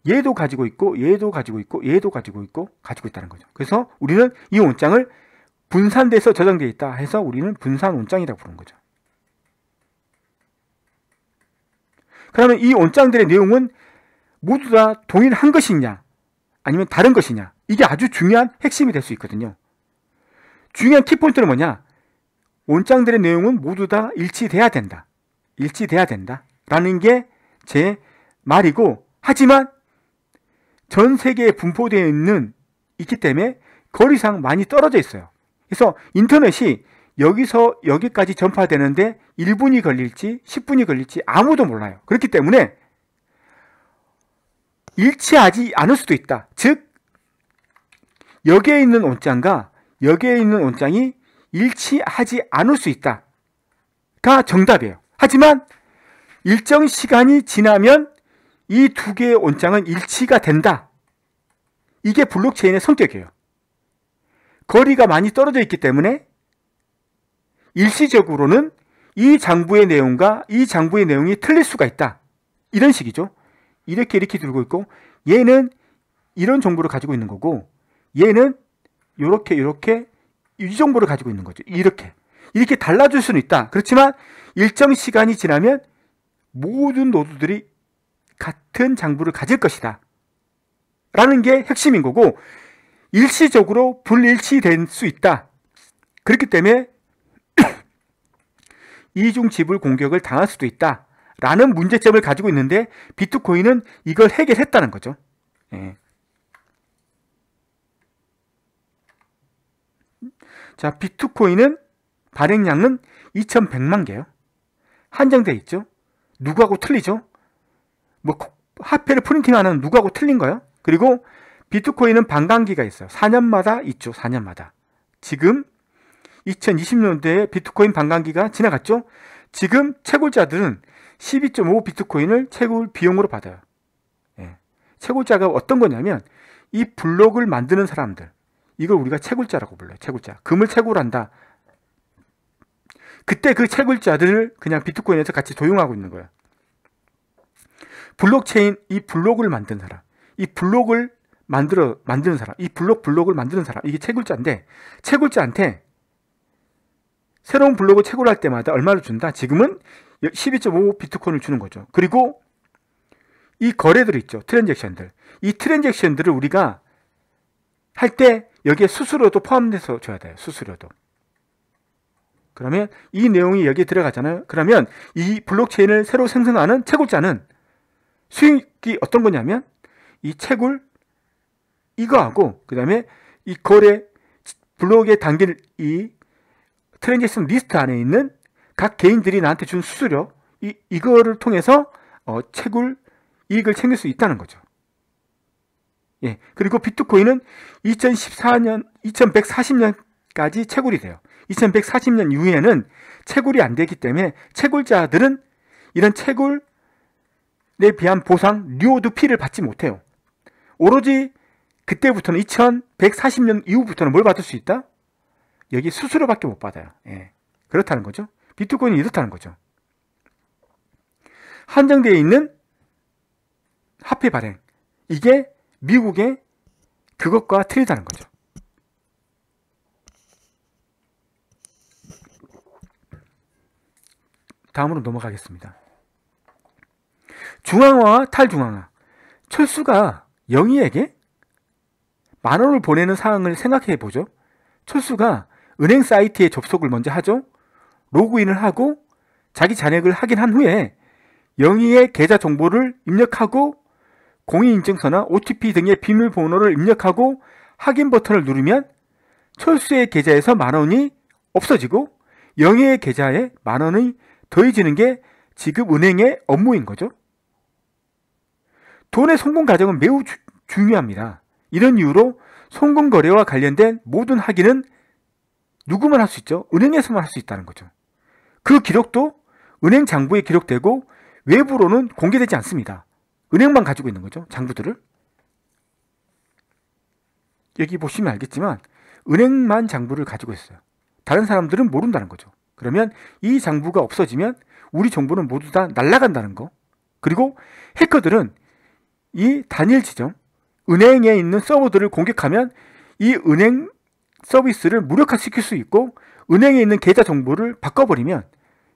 얘도 가지고 있고 얘도 가지고 있고 얘도 가지고 있고 가지고 있다는 거죠. 그래서 우리는 이 원장을 분산돼서 저장되어 있다 해서 우리는 분산 원장이라고 부르는 거죠. 그러면 이 원장들의 내용은 모두 다 동일한 것이냐 아니면 다른 것이냐 이게 아주 중요한 핵심이 될 수 있거든요. 중요한 키포인트는 뭐냐? 원장들의 내용은 모두 다 일치돼야 된다. 일치돼야 된다. 라는 게 제 말이고, 하지만 전 세계에 분포되어 있는, 있기 때문에 거리상 많이 떨어져 있어요. 그래서 인터넷이 여기서 여기까지 전파되는데 1분이 걸릴지 10분이 걸릴지 아무도 몰라요. 그렇기 때문에 일치하지 않을 수도 있다. 즉, 여기에 있는 온장과 여기에 있는 온장이 일치하지 않을 수 있다. 가 정답이에요. 하지만 일정 시간이 지나면 이 두 개의 온장은 일치가 된다. 이게 블록체인의 성격이에요. 거리가 많이 떨어져 있기 때문에 일시적으로는 이 장부의 내용과 이 장부의 내용이 틀릴 수가 있다. 이런 식이죠. 이렇게 이렇게 들고 있고 얘는 이런 정보를 가지고 있는 거고 얘는 이렇게이렇게이 정보를 가지고 있는 거죠. 이렇게. 이렇게 달라질 수는 있다. 그렇지만 일정 시간이 지나면 모든 노드들이 같은 장부를 가질 것이다. 라는 게 핵심인 거고 일시적으로 불일치될 수 있다. 그렇기 때문에 <clears throat> 이중 지불 공격을 당할 수도 있다. 라는 문제점을 가지고 있는데 비트코인은 이걸 해결했다는 거죠. 예. 자, 비트코인은 발행량은 2,100만 개요. 한정돼 있죠. 누구하고 틀리죠? 뭐 화폐를 프린팅하는 누구하고 틀린 거예요? 그리고 비트코인은 반감기가 있어요. 4년마다 있죠. 4년마다. 지금 2 0 2 0년도에 비트코인 반감기가 지나갔죠. 지금 채굴자들은 12.5 비트코인을 채굴 비용으로 받아요. 예. 채굴자가 어떤 거냐면 이 블록을 만드는 사람들, 이걸 우리가 채굴자라고 불러요. 채굴자. 금을 채굴한다. 그때 그 채굴자들을 그냥 비트코인에서 같이 도용하고 있는 거예요. 블록체인 이 블록을 만든 사람, 이 블록을 만들어 만드는 사람, 이 블록 블록을 만드는 사람 이게 채굴자인데 채굴자한테 새로운 블록을 채굴할 때마다 얼마를 준다? 지금은 12.5 비트코인을 주는 거죠. 그리고 이 거래들 있죠. 트랜잭션들. 이 트랜잭션들을 우리가 할때 여기에 수수료도 포함돼서 줘야 돼요. 수수료도. 그러면 이 내용이 여기에 들어가잖아요. 그러면 이 블록체인을 새로 생성하는 채굴자는 수익이 어떤 거냐면 이 채굴 이거하고 그다음에 이 거래 블록에 담길 이 트랜잭션 리스트 안에 있는 각 개인들이 나한테 준 수수료 이 이거를 통해서 어, 채굴 이익을 챙길 수 있다는 거죠. 예. 그리고 비트코인은 2014년 2140년까지 채굴이 돼요. 2140년 이후에는 채굴이 안 되기 때문에 채굴자들은 이런 채굴에 비한 보상 뉴오드 피를 받지 못해요. 오로지 그때부터는 2140년 이후부터는 뭘 받을 수 있다? 여기 수수료밖에 못 받아요. 예. 그렇다는 거죠. 비트코인이 이렇다는 거죠. 한정되어 있는 화폐 발행. 이게 미국의 그것과 틀리다는 거죠. 다음으로 넘어가겠습니다. 중앙화와 탈중앙화. 철수가 영희에게 만 원을 보내는 상황을 생각해 보죠. 철수가 은행 사이트에 접속을 먼저 하죠. 로그인을 하고 자기 잔액을 확인한 후에 영희의 계좌 정보를 입력하고 공인인증서나 OTP 등의 비밀번호를 입력하고 확인 버튼을 누르면 철수의 계좌에서 만원이 없어지고 영예의 계좌에 만원이 더해지는 게 지급 은행의 업무인 거죠. 돈의 송금 과정은 매우 주, 중요합니다. 이런 이유로 송금 거래와 관련된 모든 확인은 누구만 할 수 있죠? 은행에서만 할 수 있다는 거죠. 그 기록도 은행 장부에 기록되고 외부로는 공개되지 않습니다. 은행만 가지고 있는 거죠. 장부들을. 여기 보시면 알겠지만 은행만 장부를 가지고 있어요. 다른 사람들은 모른다는 거죠. 그러면 이 장부가 없어지면 우리 정보는 모두 다 날아간다는 거. 그리고 해커들은 이 단일 지점, 은행에 있는 서버들을 공격하면 이 은행 서비스를 무력화시킬 수 있고 은행에 있는 계좌 정보를 바꿔버리면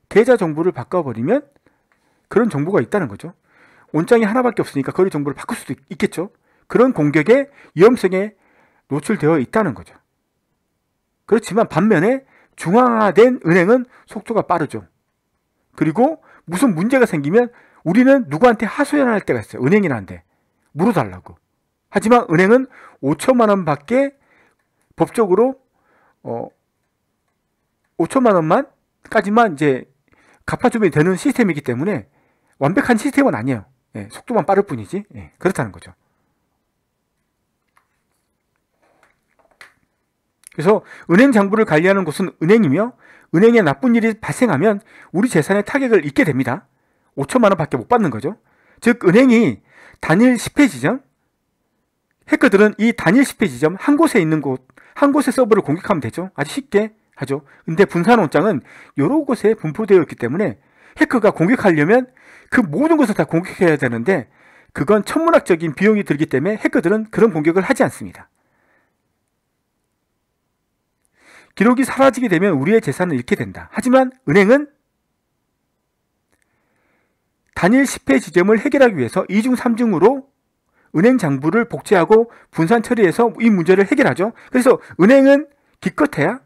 계좌 정보를 바꿔버리면 그런 정보가 있다는 거죠. 원장이 하나밖에 없으니까 거리 정보를 바꿀 수도 있겠죠. 그런 공격에 위험성에 노출되어 있다는 거죠. 그렇지만 반면에 중앙화된 은행은 속도가 빠르죠. 그리고 무슨 문제가 생기면 우리는 누구한테 하소연할 때가 있어요. 은행이라는데. 물어달라고. 하지만 은행은 5천만 원밖에 법적으로 어 5천만 원만까지만 이제 갚아주면 되는 시스템이기 때문에 완벽한 시스템은 아니에요. 예, 속도만 빠를 뿐이지 예, 그렇다는 거죠. 그래서 은행 장부를 관리하는 곳은 은행이며 은행에 나쁜 일이 발생하면 우리 재산의 타격을 입게 됩니다. 5천만 원밖에 못 받는 거죠. 즉 은행이 단일 10회 지점 해커들은 이 단일 10회 지점 한 곳에 있는 곳, 한 곳의 서버를 공격하면 되죠. 아주 쉽게 하죠. 근데 분산 원장은 여러 곳에 분포되어 있기 때문에 해커가 공격하려면 그 모든 것을 다 공격해야 되는데 그건 천문학적인 비용이 들기 때문에 해커들은 그런 공격을 하지 않습니다. 기록이 사라지게 되면 우리의 재산을 잃게 된다. 하지만 은행은 단일 10회 지점을 해결하기 위해서 2중 3중으로 은행 장부를 복제하고 분산 처리해서 이 문제를 해결하죠. 그래서 은행은 기껏해야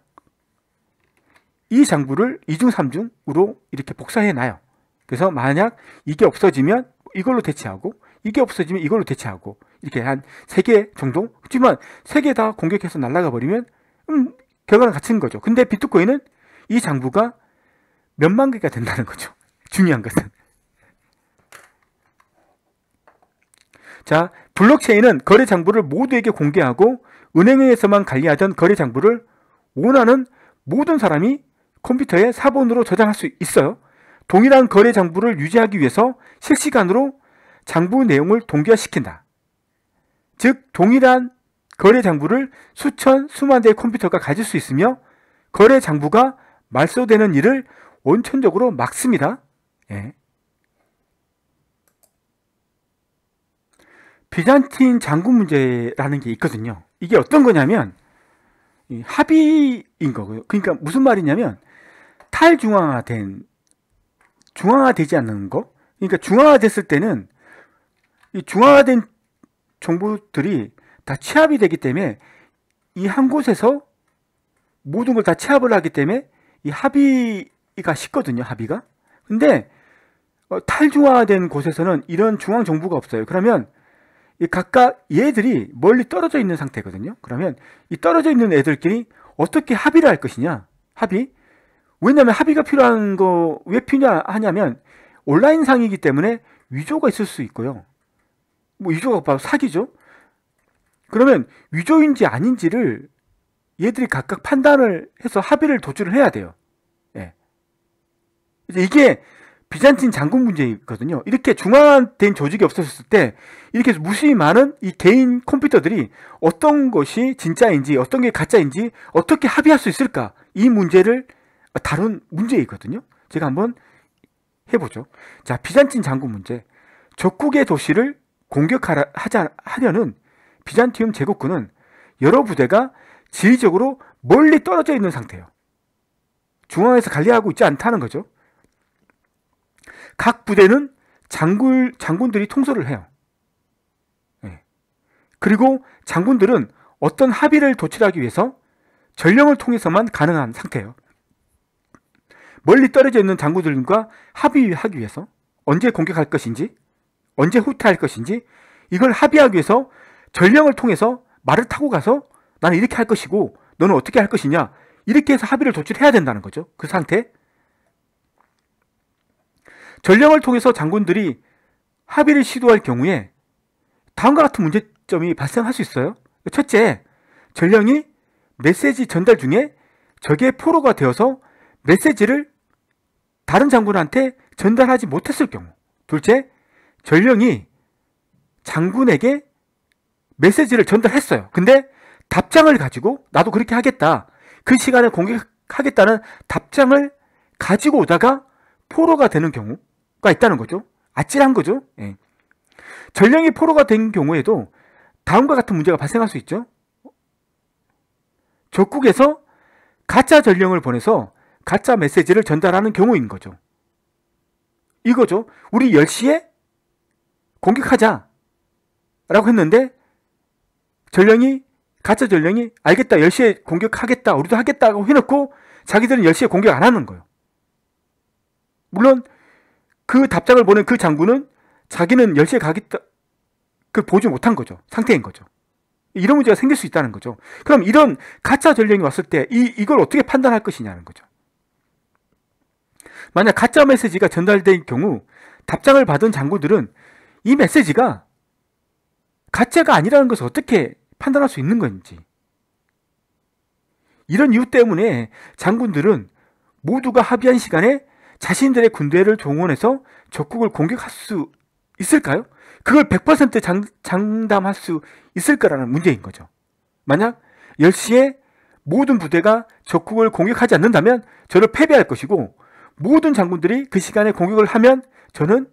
이 장부를 2중 3중으로 이렇게 복사해 놔요. 그래서 만약 이게 없어지면 이걸로 대체하고 이게 없어지면 이걸로 대체하고 이렇게 한 세 개 정도 하지만 세 개 다 공격해서 날아가 버리면 음, 결과는 같은 거죠. 근데 비트코인은 이 장부가 몇만 개가 된다는 거죠. <laughs> 중요한 것은. 자, 블록체인은 거래 장부를 모두에게 공개하고 은행에서만 관리하던 거래 장부를 원하는 모든 사람이 컴퓨터에 사본으로 저장할 수 있어요. 동일한 거래 장부를 유지하기 위해서 실시간으로 장부 내용을 동기화시킨다. 즉 동일한 거래 장부를 수천 수만 대의 컴퓨터가 가질 수 있으며 거래 장부가 말소되는 일을 원천적으로 막습니다. 예. 비잔틴 장군 문제라는 게 있거든요. 이게 어떤 거냐면 합의인 거고요. 그러니까 무슨 말이냐면 탈중앙화된 중앙화되지 않는 거. 그러니까 중앙화됐을 때는 이 중앙화된 정보들이 다 취합이 되기 때문에 이 한 곳에서 모든 걸 다 취합을 하기 때문에 이 합의가 쉽거든요, 합의가. 근데 어, 탈중화된 곳에서는 이런 중앙 정부가 없어요. 그러면 이 각각 얘들이 멀리 떨어져 있는 상태거든요. 그러면 이 떨어져 있는 애들끼리 어떻게 합의를 할 것이냐? 합의? 왜냐하면 합의가 필요한 거 왜 필요하냐면 온라인 상이기 때문에 위조가 있을 수 있고요. 뭐 위조가 바로 사기죠. 그러면 위조인지 아닌지를 얘들이 각각 판단을 해서 합의를 도출을 해야 돼요. 예. 이제 이게 비잔틴 장군 문제거든요. 이 이렇게 중화된 조직이 없었을 때 이렇게 무수히 많은 이 개인 컴퓨터들이 어떤 것이 진짜인지 어떤 게 가짜인지 어떻게 합의할 수 있을까 이 문제를 다른 문제이거든요. 제가 한번 해보죠. 자, 비잔틴 장군 문제. 적국의 도시를 공격하려는 비잔티움 제국군은 여러 부대가 지리적으로 멀리 떨어져 있는 상태예요. 중앙에서 관리하고 있지 않다는 거죠. 각 부대는 장군, 장군들이 통솔을 해요. 네. 그리고 장군들은 어떤 합의를 도출하기 위해서 전령을 통해서만 가능한 상태예요. 멀리 떨어져 있는 장군들과 합의하기 위해서 언제 공격할 것인지 언제 후퇴할 것인지 이걸 합의하기 위해서 전령을 통해서 말을 타고 가서 나는 이렇게 할 것이고 너는 어떻게 할 것이냐 이렇게 해서 합의를 도출해야 된다는 거죠. 그 상태. 전령을 통해서 장군들이 합의를 시도할 경우에 다음과 같은 문제점이 발생할 수 있어요. 첫째, 전령이 메시지 전달 중에 적의 포로가 되어서 메시지를 다른 장군한테 전달하지 못했을 경우 둘째, 전령이 장군에게 메시지를 전달했어요. 근데 답장을 가지고 나도 그렇게 하겠다. 그 시간에 공격하겠다는 답장을 가지고 오다가 포로가 되는 경우가 있다는 거죠. 아찔한 거죠. 예. 전령이 포로가 된 경우에도 다음과 같은 문제가 발생할 수 있죠. 적국에서 가짜 전령을 보내서 가짜 메시지를 전달하는 경우인 거죠. 이거죠. 우리 10시에 공격하자. 라고 했는데 전령이 가짜 전령이 알겠다 10시에 공격하겠다 우리도 하겠다고 해놓고 자기들은 10시에 공격 안 하는 거예요. 물론 그 답장을 보낸 그 장군은 자기는 10시에 가겠다 그 보지 못한 거죠. 상태인 거죠. 이런 문제가 생길 수 있다는 거죠. 그럼 이런 가짜 전령이 왔을 때 이, 이걸 어떻게 판단할 것이냐는 거죠. 만약 가짜 메시지가 전달된 경우 답장을 받은 장군들은 이 메시지가 가짜가 아니라는 것을 어떻게 판단할 수 있는 건지 이런 이유 때문에 장군들은 모두가 합의한 시간에 자신들의 군대를 동원해서 적국을 공격할 수 있을까요? 그걸 100% 장, 장담할 수 있을까라는 문제인 거죠. 만약 10시에 모든 부대가 적국을 공격하지 않는다면 저를 패배할 것이고 모든 장군들이 그 시간에 공격을 하면 저는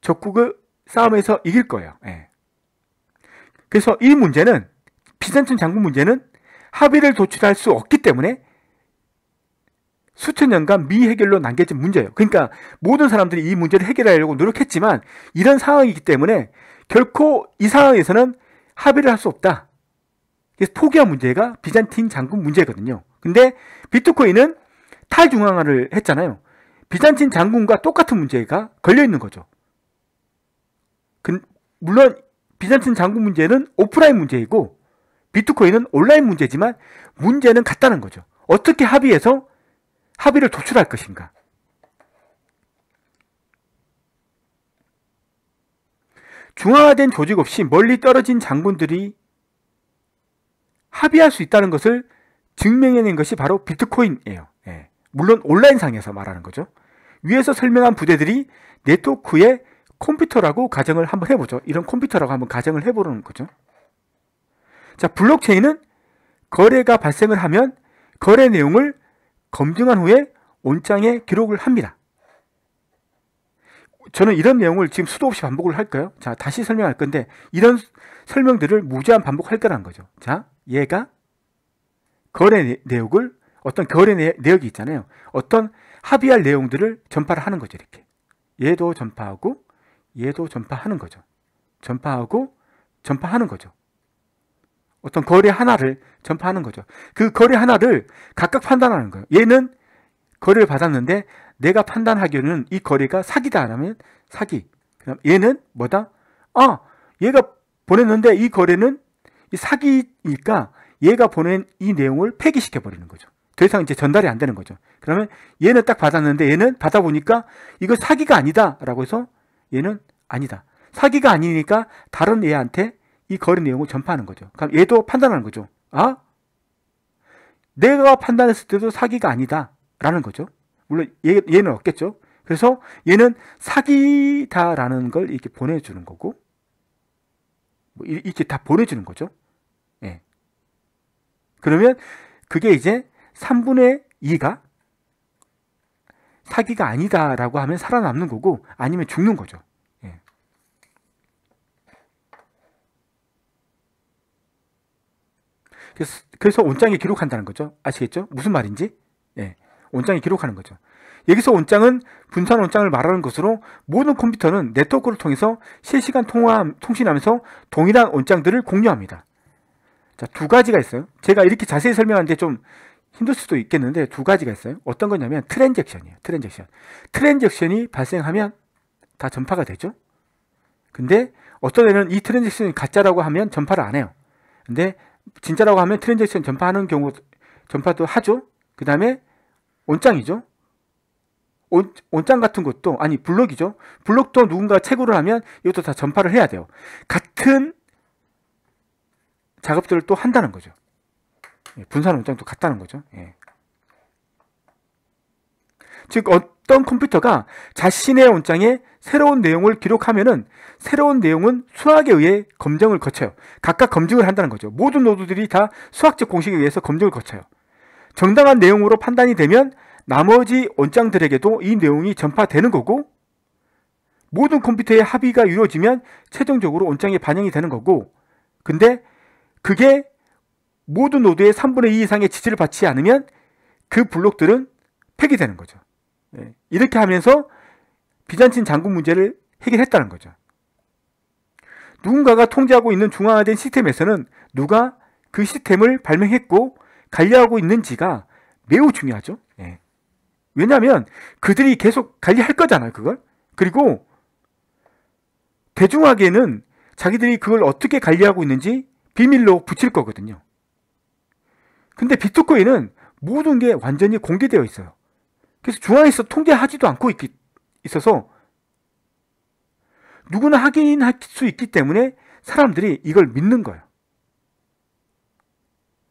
적국을 싸움에서 이길 거예요. 예. 그래서 이 문제는 비잔틴 장군 문제는 합의를 도출할 수 없기 때문에 수천 년간 미해결로 남겨진 문제예요. 그러니까 모든 사람들이 이 문제를 해결하려고 노력했지만 이런 상황이기 때문에 결코 이 상황에서는 합의를 할 수 없다. 그래서 포기한 문제가 비잔틴 장군 문제거든요. 근데 비트코인은 탈중앙화를 했잖아요. 비잔틴 장군과 똑같은 문제가 걸려 있는 거죠. 그, 물론 비잔틴 장군 문제는 오프라인 문제이고 비트코인은 온라인 문제지만 문제는 같다는 거죠. 어떻게 합의해서 합의를 도출할 것인가. 중화화된 조직 없이 멀리 떨어진 장군들이 합의할 수 있다는 것을 증명해낸 것이 바로 비트코인이에요. 예. 물론 온라인상에서 말하는 거죠. 위에서 설명한 부대들이 네트워크의 컴퓨터라고 가정을 한번 해보죠. 이런 컴퓨터라고 한번 가정을 해보는 거죠. 자, 블록체인은 거래가 발생을 하면 거래 내용을 검증한 후에 온장에 기록을 합니다. 저는 이런 내용을 지금 수도 없이 반복을 할까요? 자, 다시 설명할 건데 이런 설명들을 무제한 반복할 거라는 거죠. 자, 얘가 거래 내역을 어떤 결의 내역이 있잖아요. 어떤 합의할 내용들을 전파를 하는 거죠. 이렇게. 얘도 전파하고 얘도 전파하는 거죠. 전파하고 전파하는 거죠. 어떤 거래 하나를 전파하는 거죠. 그 거래 하나를 각각 판단하는 거예요. 얘는 거래를 받았는데 내가 판단하기에는 이 거래가 사기다 하면 사기. 그다 얘는 뭐다? 아, 얘가 보냈는데 이 거래는 사기니까 얘가 보낸 이 내용을 폐기시켜 버리는 거죠. 더 이상 이제 전달이 안 되는 거죠. 그러면 얘는 딱 받았는데 얘는 받아보니까 이거 사기가 아니다라고 해서 얘는 아니다. 사기가 아니니까 다른 애한테 이 거래 내용을 전파하는 거죠. 그럼 얘도 판단하는 거죠. 아? 내가 판단했을 때도 사기가 아니다라는 거죠. 물론 얘, 얘는 없겠죠. 그래서 얘는 사기다라는 걸 이렇게 보내주는 거고 뭐 이렇게 다 보내주는 거죠. 예. 그러면 그게 이제 3분의 2가 사기가 아니다라고 하면 살아남는 거고 아니면 죽는 거죠. 예. 그래서, 그래서 원장이 기록한다는 거죠. 아시겠죠? 무슨 말인지? 예. 원장이 기록하는 거죠. 여기서 원장은 분산 원장을 말하는 것으로 모든 컴퓨터는 네트워크를 통해서 실시간 통화, 통신하면서 동일한 원장들을 공유합니다. 자, 두 가지가 있어요. 제가 이렇게 자세히 설명하는데 좀 힘들 수도 있겠는데 두 가지가 있어요. 어떤 거냐면 트랜잭션이에요. 트랜잭션. 트랜잭션이 발생하면 다 전파가 되죠. 근데 어떤 애는 이 트랜잭션이 가짜라고 하면 전파를 안 해요. 근데 진짜라고 하면 트랜잭션 전파하는 경우 전파도 하죠. 그 다음에 온장이죠 온, 원장 같은 것도 아니 블록이죠. 블록도 누군가 채굴을 하면 이것도 다 전파를 해야 돼요. 같은 작업들을 또 한다는 거죠. 예, 분산 원장도 같다는 거죠. 예. 즉 어떤 컴퓨터가 자신의 원장에 새로운 내용을 기록하면은 새로운 내용은 수학에 의해 검증을 거쳐요. 각각 검증을 한다는 거죠. 모든 노드들이 다 수학적 공식에 의해서 검증을 거쳐요. 정당한 내용으로 판단이 되면 나머지 원장들에게도 이 내용이 전파되는 거고 모든 컴퓨터의 합의가 이루어지면 최종적으로 원장에 반영이 되는 거고 근데 그게 모든 노드의 3분의 2 이상의 지지를 받지 않으면 그 블록들은 폐기되는 거죠. 네. 이렇게 하면서 비잔틴 장군 문제를 해결했다는 거죠. 누군가가 통제하고 있는 중앙화된 시스템에서는 누가 그 시스템을 발명했고 관리하고 있는지가 매우 중요하죠. 네. 왜냐하면 그들이 계속 관리할 거잖아요. 그걸. 그리고 대중에게는 자기들이 그걸 어떻게 관리하고 있는지 비밀로 붙일 거거든요. 근데 비트코인은 모든 게 완전히 공개되어 있어요. 그래서 중앙에서 통제하지도 않고 있기, 있어서 누구나 확인할 수 있기 때문에 사람들이 이걸 믿는 거예요.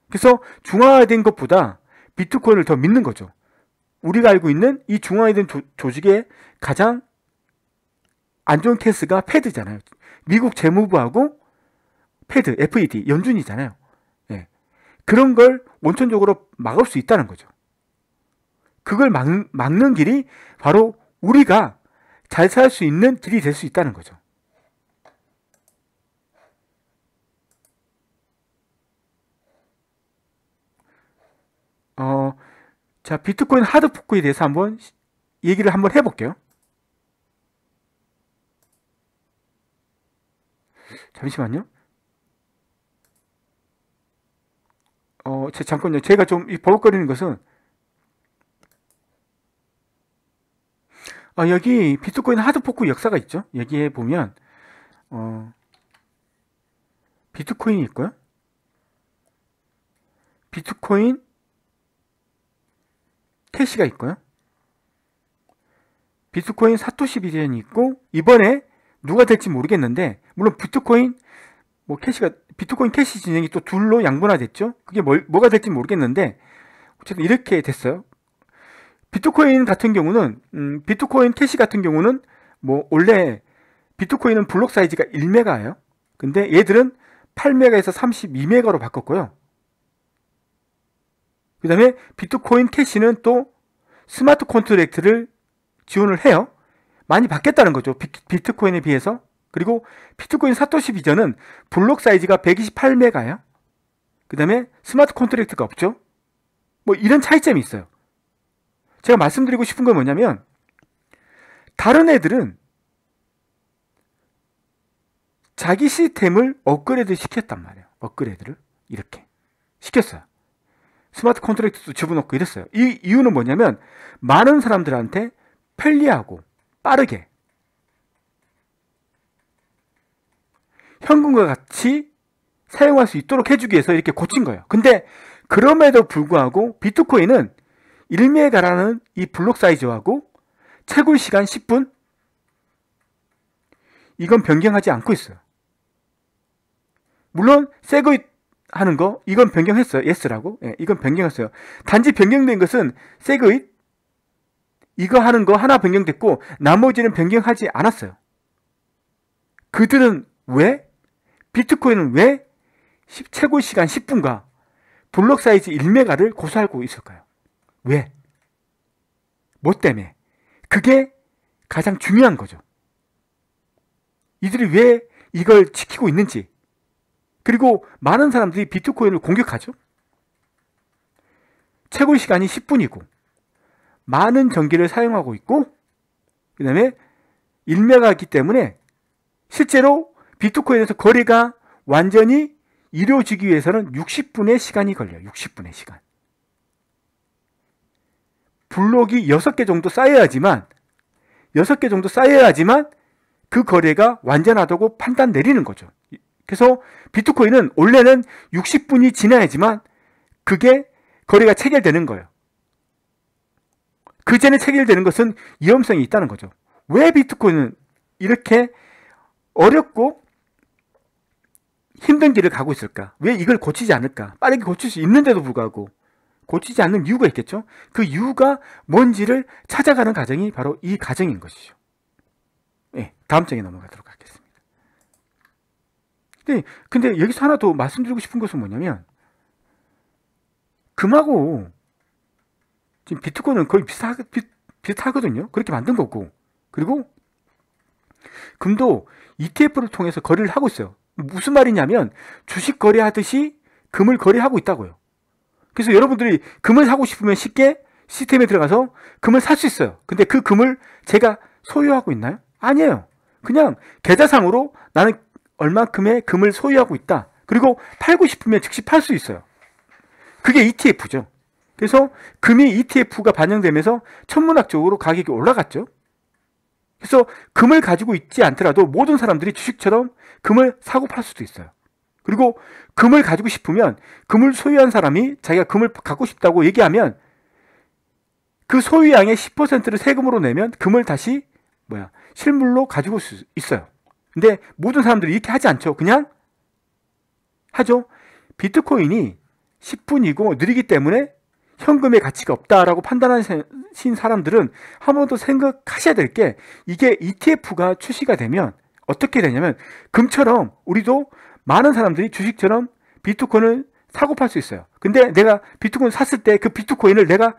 그래서 중화된 것보다 비트코인을 더 믿는 거죠. 우리가 알고 있는 이 중화된 조, 직의 가장 안 좋은 케이스가 패드잖아요. 미국 재무부하고 패드, FED, 연준이잖아요. 그런 걸 원천적으로 막을 수 있다는 거죠. 그걸 막, 막는 길이 바로 우리가 잘 살 수 있는 길이 될 수 있다는 거죠. 어, 자, 비트코인 하드포크에 대해서 한번 얘기를 한번 해볼게요. 잠시만요. 어, 잠깐요. 제가 좀 버벅거리는 것은 어, 여기 비트코인 하드포크 역사가 있죠. 여기에 보면 어, 비트코인이 있고요. 비트코인 캐시가 있고요. 비트코인 사토시 비전이 있고 이번에 누가 될지 모르겠는데 물론 비트코인 뭐 캐시가 비트코인 캐시 진행이 또 둘로 양분화됐죠. 그게 뭘, 뭐가 될지 모르겠는데 어쨌든 이렇게 됐어요. 비트코인 같은 경우는 음, 비트코인 캐시 같은 경우는 뭐 원래 비트코인은 블록 사이즈가 1메가예요. 근데 얘들은 8메가에서 32메가로 바꿨고요. 그 다음에 비트코인 캐시는 또 스마트 컨트랙트를 지원을 해요. 많이 바뀌었다는 거죠. 비, 트코인에 비해서. 그리고 피트코인 사토시 비전은 블록 사이즈가 128메가야. 그 다음에 스마트 컨트랙트가 없죠. 뭐 이런 차이점이 있어요. 제가 말씀드리고 싶은 건 뭐냐면 다른 애들은 자기 시스템을 업그레이드 시켰단 말이에요. 업그레이드를 이렇게 시켰어요. 스마트 컨트랙트도 집어넣고 이랬어요. 이 이유는 뭐냐면 많은 사람들한테 편리하고 빠르게 현금과 같이 사용할 수 있도록 해주기 위해서 이렇게 고친 거예요. 근데 그럼에도 불구하고 비트코인은 일미에 달하는 이 블록 사이즈하고 채굴 시간 10분 이건 변경하지 않고 있어요. 물론 세그잇 하는 거 이건 변경했어요. 예스라고 예, 이건 변경했어요. 단지 변경된 것은 세그잇 이거 하는 거 하나 변경됐고 나머지는 변경하지 않았어요. 그들은 왜 비트코인은 왜 최고 시간 10분과 블록 사이즈 1메가를 고수하고 있을까요? 왜? 뭐 때문에? 그게 가장 중요한 거죠. 이들이 왜 이걸 지키고 있는지 그리고 많은 사람들이 비트코인을 공격하죠. 최고 시간이 10분이고 많은 전기를 사용하고 있고 그 다음에 1메가이기 때문에 실제로 비트코인에서 거래가 완전히 이루어지기 위해서는 60분의 시간이 걸려요. 60분의 시간. 블록이 6개 정도 쌓여야지만 6개 정도 쌓여야지만 그 거래가 완전하다고 판단 내리는 거죠. 그래서 비트코인은 원래는 60분이 지나야지만 그게 거래가 체결되는 거예요. 그 전에 체결되는 것은 위험성이 있다는 거죠. 왜 비트코인은 이렇게 어렵고 힘든 길을 가고 있을까? 왜 이걸 고치지 않을까? 빠르게 고칠 수 있는데도 불구하고 고치지 않는 이유가 있겠죠? 그 이유가 뭔지를 찾아가는 과정이 바로 이 과정인 것이죠. 네, 다음 장에 넘어가도록 하겠습니다. 근데, 네, 근데 여기서 하나 더 말씀드리고 싶은 것은 뭐냐면 금하고 지금 비트코인은 거의 비슷하, 비, 비슷하거든요. 그렇게 만든 거고 그리고 금도 ETF를 통해서 거래를 하고 있어요. 무슨 말이냐면 주식 거래하듯이 금을 거래하고 있다고요. 그래서 여러분들이 금을 사고 싶으면 쉽게 시스템에 들어가서 금을 살 수 있어요. 근데 그 금을 제가 소유하고 있나요? 아니에요. 그냥 계좌상으로 나는 얼만큼의 금을 소유하고 있다. 그리고 팔고 싶으면 즉시 팔 수 있어요. 그게 ETF죠. 그래서 금이 ETF가 반영되면서 천문학적으로 가격이 올라갔죠. 그래서 금을 가지고 있지 않더라도 모든 사람들이 주식처럼 금을 사고 팔 수도 있어요. 그리고 금을 가지고 싶으면 금을 소유한 사람이 자기가 금을 갖고 싶다고 얘기하면 그소유량의 10%를 세금으로 내면 금을 다시 뭐야 실물로 가지고 올 수 있어요. 근데 모든 사람들이 이렇게 하지 않죠. 그냥 하죠. 비트코인이 10분이고 느리기 때문에 현금의 가치가 없다라고 판단하신 사람들은 한번더 생각하셔야 될 게 이게 ETF가 출시가 되면 어떻게 되냐면 금처럼 우리도 많은 사람들이 주식처럼 비트코인을 사고 팔 수 있어요. 근데 내가 비트코인 샀을 때 그 비트코인을 내가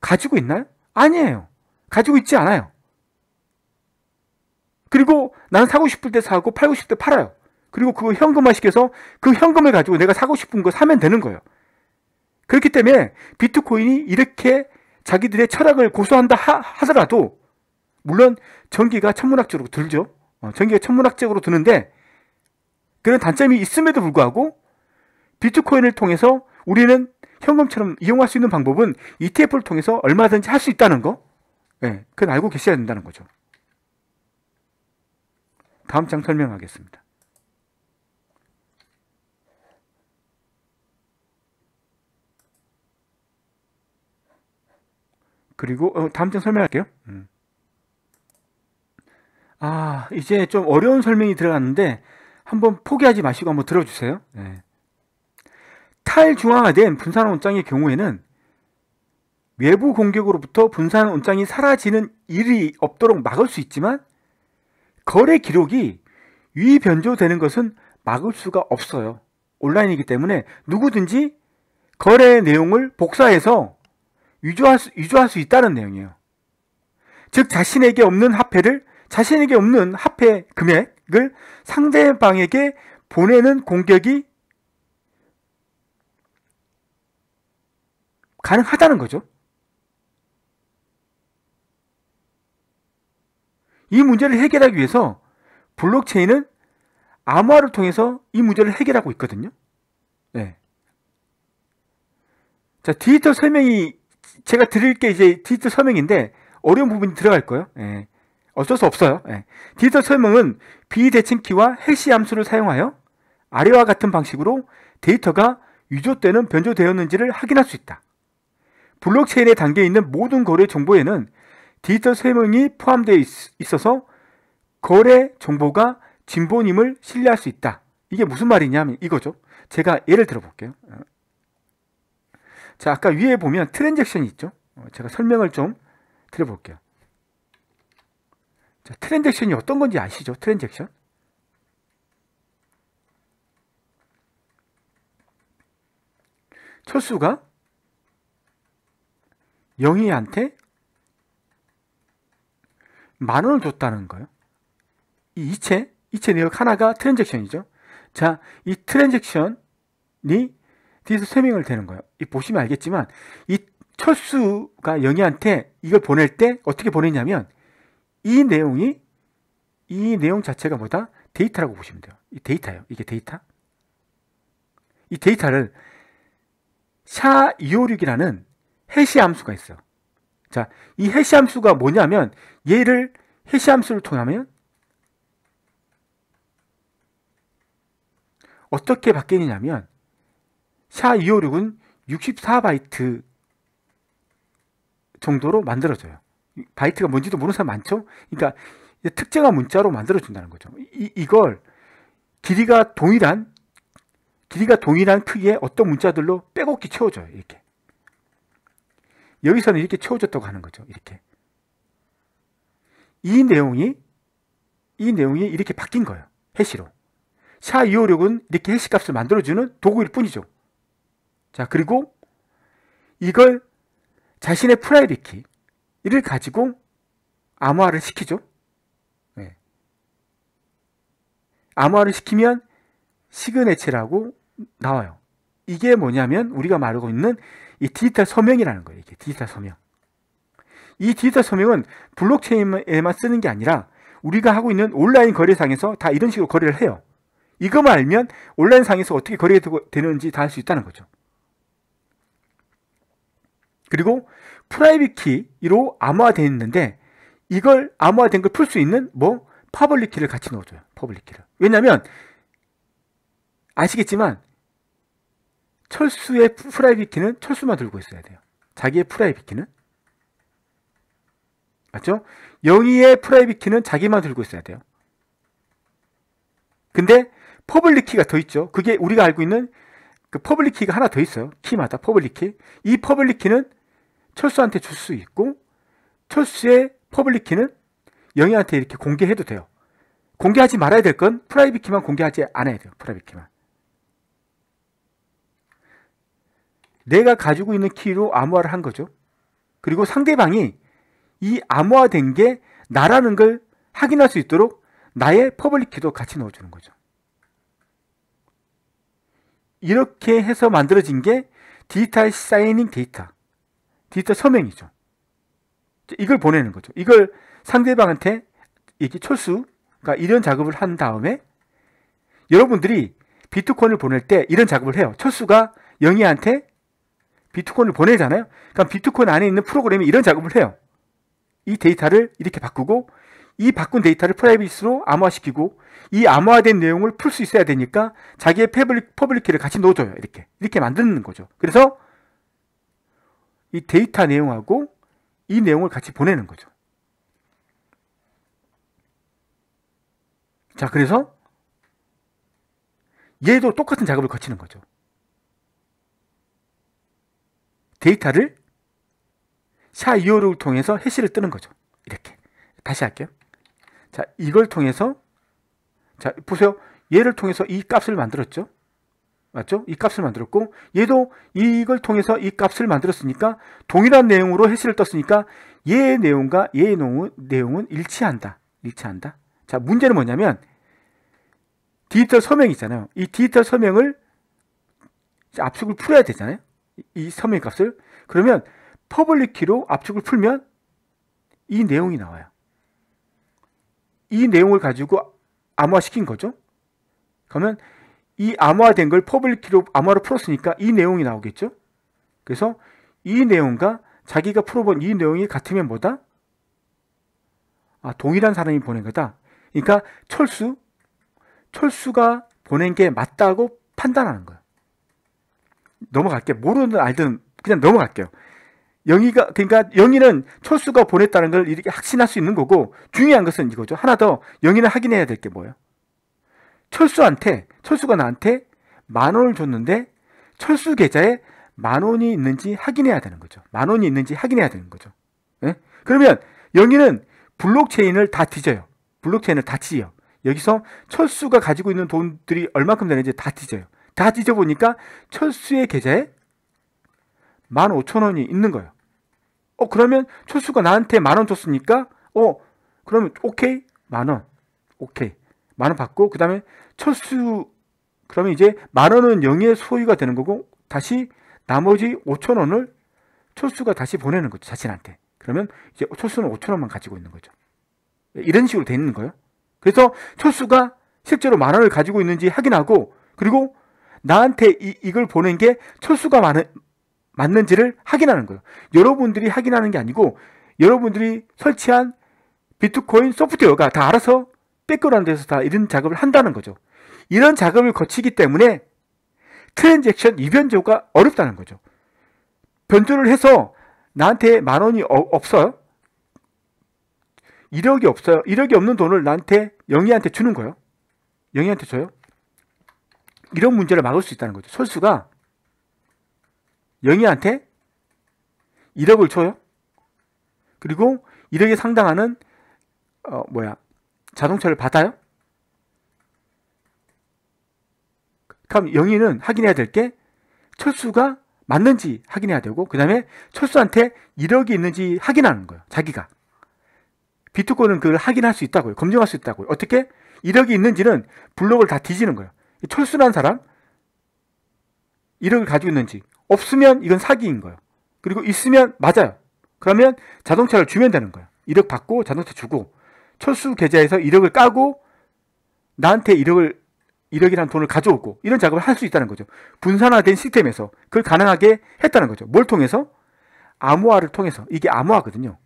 가지고 있나요? 아니에요. 가지고 있지 않아요. 그리고 나는 사고 싶을 때 사고 팔고 싶을 때 팔아요. 그리고 그거 현금화 시켜서 그 현금을 가지고 내가 사고 싶은 거 사면 되는 거예요. 그렇기 때문에 비트코인이 이렇게 자기들의 철학을 고수한다 하, 더라도 물론 전기가 천문학적으로 들죠. 어, 전기가 천문학적으로 드는데 그런 단점이 있음에도 불구하고 비트코인을 통해서 우리는 현금처럼 이용할 수 있는 방법은 ETF를 통해서 얼마든지 할 수 있다는 거. 예, 그건 알고 계셔야 된다는 거죠. 다음 장 설명하겠습니다. 그리고 어, 다음 장 설명할게요. 음. 아 이제 좀 어려운 설명이 들어갔는데 한번 포기하지 마시고 한번 들어주세요. 네. 예. 탈중앙화된 분산 원장의 경우에는 외부 공격으로부터 분산 원장이 사라지는 일이 없도록 막을 수 있지만 거래 기록이 위변조되는 것은 막을 수가 없어요. 온라인이기 때문에 누구든지 거래 내용을 복사해서 위조할 수, 위조할 수 있다는 내용이에요. 즉 자신에게 없는 화폐를 자신에게 없는 화폐 금액을 상대방에게 보내는 공격이 가능하다는 거죠. 이 문제를 해결하기 위해서 블록체인은 암호화를 통해서 이 문제를 해결하고 있거든요. 네. 자, 디지털 설명이 제가 드릴 게 이제 디지털 서명인데 어려운 부분이 들어갈 거예요. 예. 어쩔 수 없어요. 예. 디지털 서명은 비대칭키와 해시 함수를 사용하여 아래와 같은 방식으로 데이터가 유조 되는 변조되었는지를 확인할 수 있다. 블록체인에 담겨 있는 모든 거래 정보에는 디지털 서명이 포함되어 있, 어서 거래 정보가 진보님을 신뢰할 수 있다. 이게 무슨 말이냐면 이거죠. 제가 예를 들어 볼게요. 자, 아까 위에 보면 트랜잭션이 있죠. 어, 제가 설명을 좀 드려볼게요. 자, 트랜잭션이 어떤 건지 아시죠? 트랜잭션. 철수가 영희한테 만 원을 줬다는 거예요. 이 이체, 이체 내역 하나가 트랜잭션이죠. 자, 이 트랜잭션이 뒤에서 스명을 대는 거예요. 이 보시면 알겠지만 이 철수가 영희한테 이걸 보낼 때 어떻게 보냈냐면 이 내용이 이 내용 자체가 뭐다? 데이터라고 보시면 돼요. 이 데이터예요. 이게 데이터. 이 데이터를 샤256이라는 해시 함수가 있어요. 자, 이 해시 함수가 뭐냐면 얘를 해시 함수를 통하면 어떻게 바뀌느냐면 SHA-256은 64바이트 정도로 만들어져요. 바이트가 뭔지도 모르는 사람 많죠? 그러니까 특정한 문자로 만들어준다는 거죠. 이, 이걸 길이가 동일한 길이가 동일한 크기의 어떤 문자들로 빼곡히 채워줘요. 이렇게. 여기서는 이렇게 채워졌다고 하는 거죠. 이렇게. 이 내용이 이 내용이 이렇게 바뀐 거예요. 해시로. 샤256은 이렇게 해시값을 만들어주는 도구일 뿐이죠. 자, 그리고 이걸 자신의 프라이빗 키를 이 가지고 암호화를 시키죠. 네. 암호화를 시키면 시그네체라고 나와요. 이게 뭐냐면 우리가 말하고 있는 이 디지털 서명이라는 거예요. 이게 디지털 서명. 이 디지털 서명은 블록체인에만 쓰는 게 아니라 우리가 하고 있는 온라인 거래상에서 다 이런 식으로 거래를 해요. 이거만 알면 온라인상에서 어떻게 거래가 되는지 다 할 수 있다는 거죠. 그리고 프라이빗 키로 암호화되어 있는데 이걸 암호화된 걸 풀 수 있는 뭐 퍼블릭 키를 같이 넣어줘요. 퍼블릭 키를. 왜냐면 아시겠지만 철수의 프라이빗 키는 철수만 들고 있어야 돼요. 자기의 프라이빗 키는 맞죠? 영희의 프라이빗 키는 자기만 들고 있어야 돼요. 근데 퍼블릭 키가 더 있죠. 그게 우리가 알고 있는 그 퍼블릭 키가 하나 더 있어요. 키마다 퍼블릭 키. 이 퍼블릭 키는 철수한테 줄 수 있고 철수의 퍼블릭 키는 영희한테 이렇게 공개해도 돼요. 공개하지 말아야 될 건 프라이빗 키만 공개하지 않아야 돼요. 프라이빗 키만. 내가 가지고 있는 키로 암호화를 한 거죠. 그리고 상대방이 이 암호화된 게 나라는 걸 확인할 수 있도록 나의 퍼블릭 키도 같이 넣어주는 거죠. 이렇게 해서 만들어진 게 디지털 사이닝 데이터, 디지털 서명이죠. 이걸 보내는 거죠. 이걸 상대방한테 이게 철수, 그러니까 이런 작업을 한 다음에 여러분들이 비트코인을 보낼 때 이런 작업을 해요. 철수가 영희한테 비트코인을 보내잖아요. 그럼 그러니까 비트코인 안에 있는 프로그램이 이런 작업을 해요. 이 데이터를 이렇게 바꾸고 이 바꾼 데이터를 프라이빗으로 암호화시키고 이 암호화된 내용을 풀 수 있어야 되니까 자기의 패블릭, 퍼블릭키를 같이 넣어줘요. 이렇게. 이렇게 만드는 거죠. 그래서 이 데이터 내용하고 이 내용을 같이 보내는 거죠. 자, 그래서 얘도 똑같은 작업을 거치는 거죠. 데이터를 샤이오를 통해서 해시를 뜨는 거죠. 이렇게. 다시 할게요. 자, 이걸 통해서 자, 보세요. 얘를 통해서 이 값을 만들었죠. 맞죠? 이 값을 만들었고 얘도 이걸 통해서 이 값을 만들었으니까 동일한 내용으로 해시를 떴으니까 얘의 내용과 얘의 내용은, 일치한다. 일치한다. 자, 문제는 뭐냐면 디지털 서명 이 있잖아요. 이 디지털 서명을 압축을 풀어야 되잖아요. 이 서명 값을. 그러면 퍼블릭 키로 압축을 풀면 이 내용이 나와요. 이 내용을 가지고 암호화시킨 거죠. 그러면 이 암호화된 걸 퍼블릭키로 암호화를 풀었으니까 이 내용이 나오겠죠. 그래서 이 내용과 자기가 풀어본 이 내용이 같으면 뭐다? 아, 동일한 사람이 보낸 거다. 그러니까 철수, 철수가 보낸 게 맞다고 판단하는 거예요. 넘어갈게요. 모르든 알든 그냥 넘어갈게요. 영희가 그러니까 영희는 철수가 보냈다는 걸 이렇게 확신할 수 있는 거고 중요한 것은 이거죠. 하나 더 영희는 확인해야 될 게 뭐예요? 철수한테 철수가 나한테 만 원을 줬는데 철수 계좌에 만 원이 있는지 확인해야 되는 거죠. 만 원이 있는지 확인해야 되는 거죠. 예? 그러면 영희는 블록체인을 다 뒤져요. 블록체인을 다 뒤져요. 여기서 철수가 가지고 있는 돈들이 얼마큼 되는지 다 뒤져요. 다 뒤져보니까 철수의 계좌에 1 5 0 0 0 원이 있는 거예요. 어, 그러면 철수가 나한테 만 원 줬으니까, 어, 그러면 오케이, 만 원. 오케이. 만 원 받고, 그 다음에 철수, 그러면 이제 만 원은 영의 소유가 되는 거고, 다시 나머지 5천 원을 철수가 다시 보내는 거죠, 자신한테. 그러면 이제 철수는 5천 원만 가지고 있는 거죠. 이런 식으로 돼 있는 거예요. 그래서 철수가 실제로 만 원을 가지고 있는지 확인하고, 그리고 나한테 이, 이걸 보낸 게 철수가 만, 맞는지를 확인하는 거예요. 여러분들이 확인하는 게 아니고 여러분들이 설치한 비트코인 소프트웨어가 다 알아서 백그라운드에서 다 이런 작업을 한다는 거죠. 이런 작업을 거치기 때문에 트랜잭션 이변조가 어렵다는 거죠. 변조를 해서 나한테 만 원이 어, 없어요. 1억이 없어요. 1억이 없는 돈을 나한테 영희한테 주는 거예요. 영희한테 줘요. 이런 문제를 막을 수 있다는 거죠. 설수가 영희한테 1억을 줘요. 그리고 1억에 상당하는 어 뭐야 자동차를 받아요. 그럼 영희는 확인해야 될 게 철수가 맞는지 확인해야 되고 그 다음에 철수한테 1억이 있는지 확인하는 거예요. 자기가. 비트코인은 그걸 확인할 수 있다고요. 검증할 수 있다고요. 어떻게? 1억이 있는지는 블록을 다 뒤지는 거예요. 철수란 사람 1억을 가지고 있는지 없으면 이건 사기인 거예요. 그리고 있으면 맞아요. 그러면 자동차를 주면 되는 거예요. 이력 받고 자동차 주고 철수 계좌에서 이력을 까고 나한테 이력을 이력이라는 돈을 가져오고 이런 작업을 할 수 있다는 거죠. 분산화된 시스템에서 그걸 가능하게 했다는 거죠. 뭘 통해서? 암호화를 통해서 이게 암호화거든요.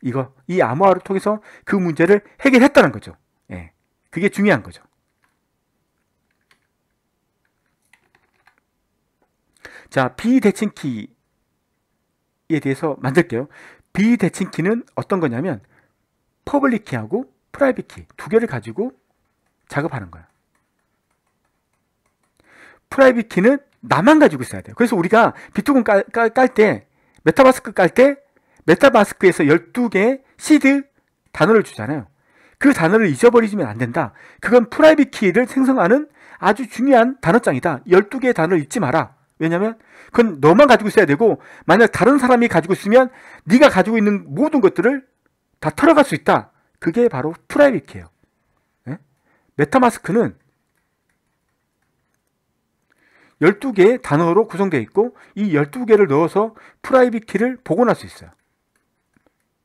이거 이 암호화를 통해서 그 문제를 해결했다는 거죠. 예. 그게 중요한 거죠. 자, 비대칭키에 대해서 만들게요. 비대칭키는 어떤 거냐면 퍼블릭 키하고 프라이빗 키두 개를 가지고 작업하는 거야. 프라이빗 키는 나만 가지고 있어야 돼요. 그래서 우리가 비트콘 깔, 때, 메타마스크깔 때, 메타마스크에서 12개의 시드 단어를 주잖아요. 그 단어를 잊어버리시면 안 된다. 그건 프라이빗 키를 생성하는 아주 중요한 단어장이다. 12개의 단어를 잊지 마라. 왜냐면 그건 너만 가지고 있어야 되고 만약 다른 사람이 가지고 있으면 네가 가지고 있는 모든 것들을 다 털어갈 수 있다. 그게 바로 프라이빗키예요. 네? 예? 메타마스크는 12개의 단어로 구성되어 있고 이 12개를 넣어서 프라이빗 키를 복원할 수 있어요.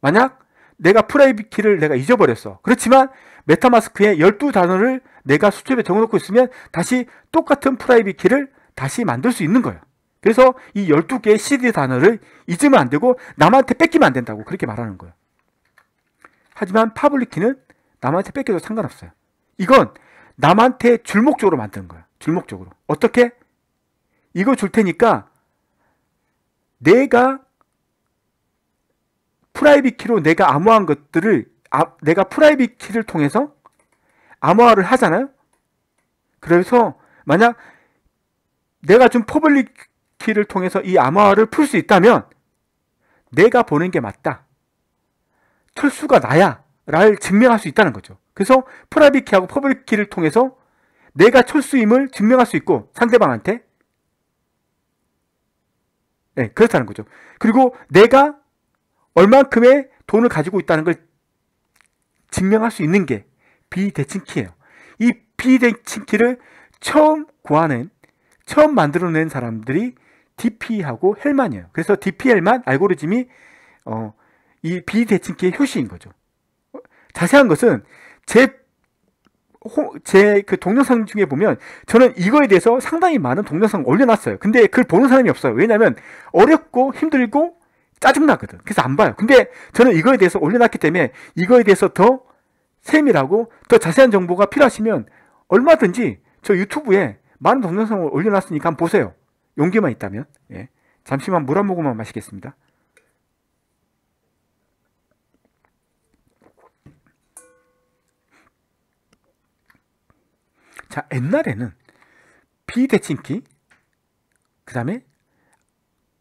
만약 내가 프라이빗 키를 내가 잊어버렸어. 그렇지만 메타마스크의 12단어를 내가 수첩에 적어놓고 있으면 다시 똑같은 프라이빗 키를 다시 만들 수 있는 거예요. 그래서 이 12개의 CD 단어를 잊으면 안 되고 남한테 뺏기면 안 된다고 그렇게 말하는 거예요. 하지만 파블리 키는 남한테 뺏겨도 상관없어요. 이건 남한테 줄목적으로 만드는 거예요. 줄목적으로. 어떻게? 이거 줄 테니까 내가 프라이빗 키로 내가 암호한 것들을 아, 내가 프라이빗 키를 통해서 암호화를 하잖아요. 그래서 만약 내가 좀 퍼블릭 키를 통해서 이 암호화를 풀 수 있다면 내가 보낸 게 맞다. 철수가 나야. 라를 증명할 수 있다는 거죠. 그래서 프라이빗 키하고 퍼블릭 키를 통해서 내가 철수임을 증명할 수 있고 상대방한테 네, 그렇다는 거죠. 그리고 내가 얼만큼의 돈을 가지고 있다는 걸 증명할 수 있는 게 비대칭키예요. 이 비대칭키를 처음 구하는 처음 만들어낸 사람들이 DP하고 헬만이에요. 그래서 DPL만 알고리즘이 어, 이 비대칭기의 효시인 거죠. 자세한 것은 제 제 그 동영상 중에 보면 저는 이거에 대해서 상당히 많은 동영상 올려놨어요. 근데 그걸 보는 사람이 없어요. 왜냐면 하 어렵고 힘들고 짜증나거든. 그래서 안 봐요. 근데 저는 이거에 대해서 올려놨기 때문에 이거에 대해서 더 세밀하고 더 자세한 정보가 필요하시면 얼마든지 저 유튜브에 많은 동영상을 올려놨으니까 한번 보세요. 용기만 있다면. 예. 잠시만 물 한 모금만 마시겠습니다. 자, 옛날에는 비대칭키, 그 다음에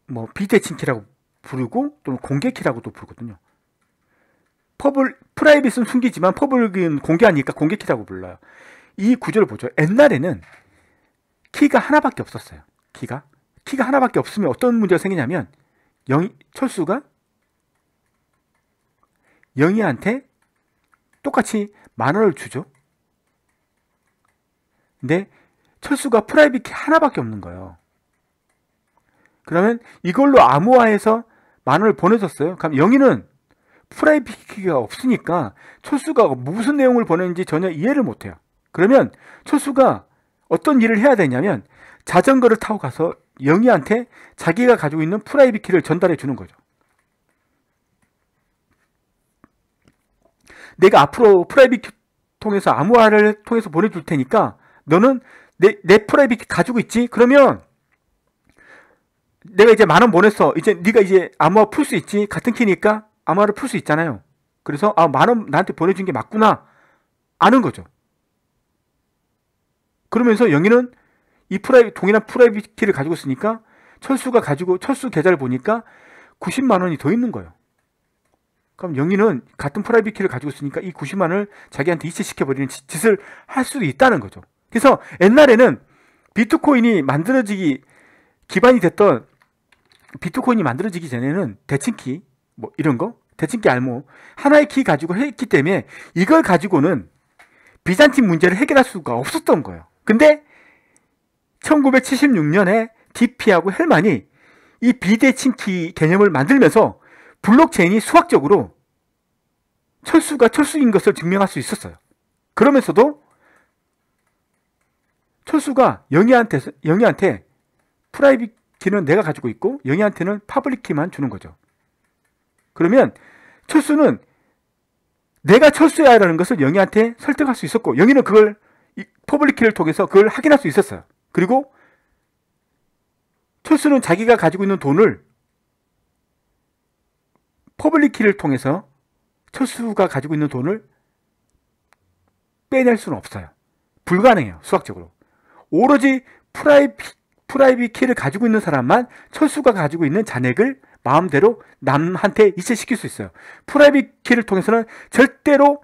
뭐 비대칭키라고 부르고 또는 공개키라고도 부르거든요. 퍼블, 프라이빗은 숨기지만 퍼블은 공개하니까 공개키라고 불러요. 이 구조를 보죠. 옛날에는 키가 하나밖에 없었어요. 키가. 키가 하나밖에 없으면 어떤 문제가 생기냐면 영, 이 철수가 영희한테 똑같이 만 원을 주죠. 근데 철수가 프라이빗 키 하나밖에 없는 거예요. 그러면 이걸로 암호화해서 만 원을 보내줬어요. 그럼 영희는 프라이빗 키가 없으니까 철수가 무슨 내용을 보내는지 전혀 이해를 못해요. 그러면 철수가 어떤 일을 해야 되냐면 자전거를 타고 가서 영희한테 자기가 가지고 있는 프라이빗 키를 전달해 주는 거죠. 내가 앞으로 프라이빗 키 통해서 암호화를 통해서 보내줄 테니까 너는 내, 내 프라이빗 키 가지고 있지? 그러면 내가 이제 만 원 보냈어. 이제 네가 이제 암호화 풀 수 있지? 같은 키니까 암호화를 풀 수 있잖아요. 그래서 아만 원 나한테 보내준 게 맞구나 아는 거죠. 그러면서 영희는 이 프라이 동일한 프라이빗키를 가지고 있으니까 철수가 가지고 철수 계좌를 보니까 90만 원이 더 있는 거예요. 그럼 영희는 같은 프라이빗키를 가지고 있으니까 이 90만 원을 자기한테 이체시켜 버리는 짓을 할 수도 있다는 거죠. 그래서 옛날에는 비트코인이 만들어지기 기반이 됐던 비트코인이 만들어지기 전에는 대칭키 뭐 이런 거 대칭키 알모 하나의 키 가지고 했기 때문에 이걸 가지고는 비잔틴 문제를 해결할 수가 없었던 거예요. 근데 1976년에 디피하고 헬만이 이 비대칭키 개념을 만들면서 블록체인이 수학적으로 철수가 철수인 것을 증명할 수 있었어요. 그러면서도 철수가 영희한테 영희한테 프라이빗 키는 내가 가지고 있고 영희한테는 파블릭 키만 주는 거죠. 그러면 철수는 내가 철수해야하는 것을 영희한테 설득할 수 있었고 영희는 그걸 퍼블릭키를 통해서 그걸 확인할 수 있었어요. 그리고 철수는 자기가 가지고 있는 돈을 퍼블릭키를 통해서 철수가 가지고 있는 돈을 빼낼 수는 없어요. 불가능해요. 수학적으로. 오로지 프라이, 프라이빗 키를 가지고 있는 사람만 철수가 가지고 있는 잔액을 마음대로 남한테 이체시킬 수 있어요. 프라이빗 키를 통해서는 절대로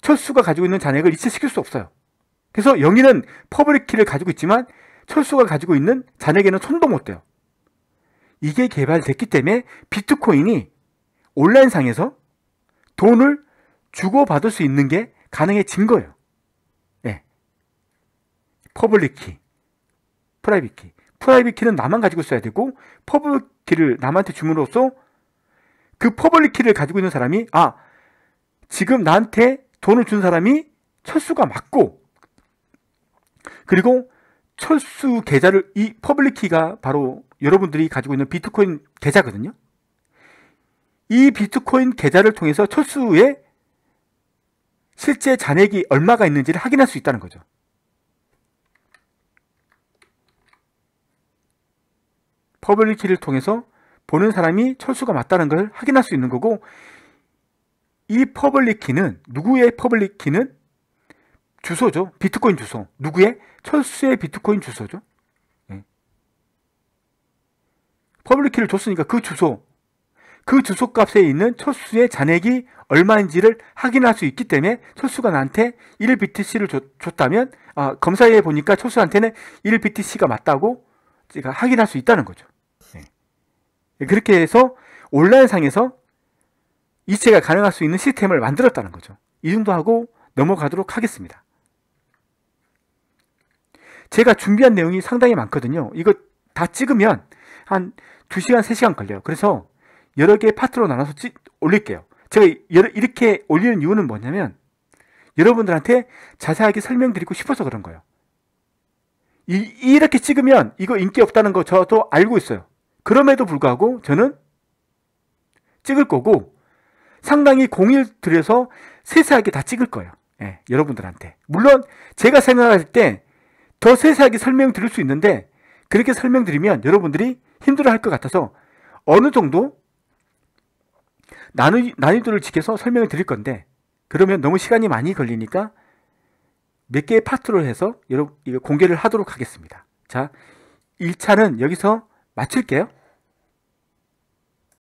철수가 가지고 있는 잔액을 이체시킬 수 없어요. 그래서 영희는 퍼블릭키를 가지고 있지만 철수가 가지고 있는 잔액에는 손도 못 대요. 이게 개발됐기 때문에 비트코인이 온라인상에서 돈을 주고받을 수 있는 게 가능해진 거예요. 네. 예. 퍼블릭키, 프라이빗키. 프라이빗키는 나만 가지고 있어야 되고 퍼블릭키를 남한테 주므로써그 퍼블릭키를 가지고 있는 사람이 아 지금 나한테 돈을 준 사람이 철수가 맞고 그리고 철수 계좌를 이 퍼블릭 키가 바로 여러분들이 가지고 있는 비트코인 계좌거든요. 이 비트코인 계좌를 통해서 철수의 실제 잔액이 얼마가 있는지를 확인할 수 있다는 거죠. 퍼블릭 키를 통해서 보는 사람이 철수가 맞다는 걸 확인할 수 있는 거고 이 퍼블릭 키는 누구의 퍼블릭 키는 주소죠. 비트코인 주소. 누구의? 철수의 비트코인 주소죠. 예. 퍼블릭키를 줬으니까 그 주소, 그 주소 값에 있는 철수의 잔액이 얼마인지를 확인할 수 있기 때문에 철수가 나한테 1BTC를 줬, 다면 아, 검사에 보니까 철수한테는 1BTC가 맞다고 제가 확인할 수 있다는 거죠. 예. 예. 그렇게 해서 온라인상에서 이체가 가능할 수 있는 시스템을 만들었다는 거죠. 이 정도 하고 넘어가도록 하겠습니다. 제가 준비한 내용이 상당히 많거든요. 이거 다 찍으면 한 2시간, 3시간 걸려요. 그래서 여러 개의 파트로 나눠서 찍, 올릴게요. 제가 여러, 이렇게 올리는 이유는 뭐냐면 여러분들한테 자세하게 설명드리고 싶어서 그런 거예요. 이, 이렇게 찍으면 이거 인기 없다는 거 저도 알고 있어요. 그럼에도 불구하고 저는 찍을 거고 상당히 공을 들여서 세세하게 다 찍을 거예요. 예, 여러분들한테. 물론 제가 생각할 때더 세세하게 설명드릴 수 있는데 그렇게 설명드리면 여러분들이 힘들어할 것 같아서 어느 정도 난이, 난이도를 지켜서 설명을 드릴 건데 그러면 너무 시간이 많이 걸리니까 몇 개의 파트로 해서 여러분 공개를 하도록 하겠습니다. 자, 1차는 여기서 마칠게요.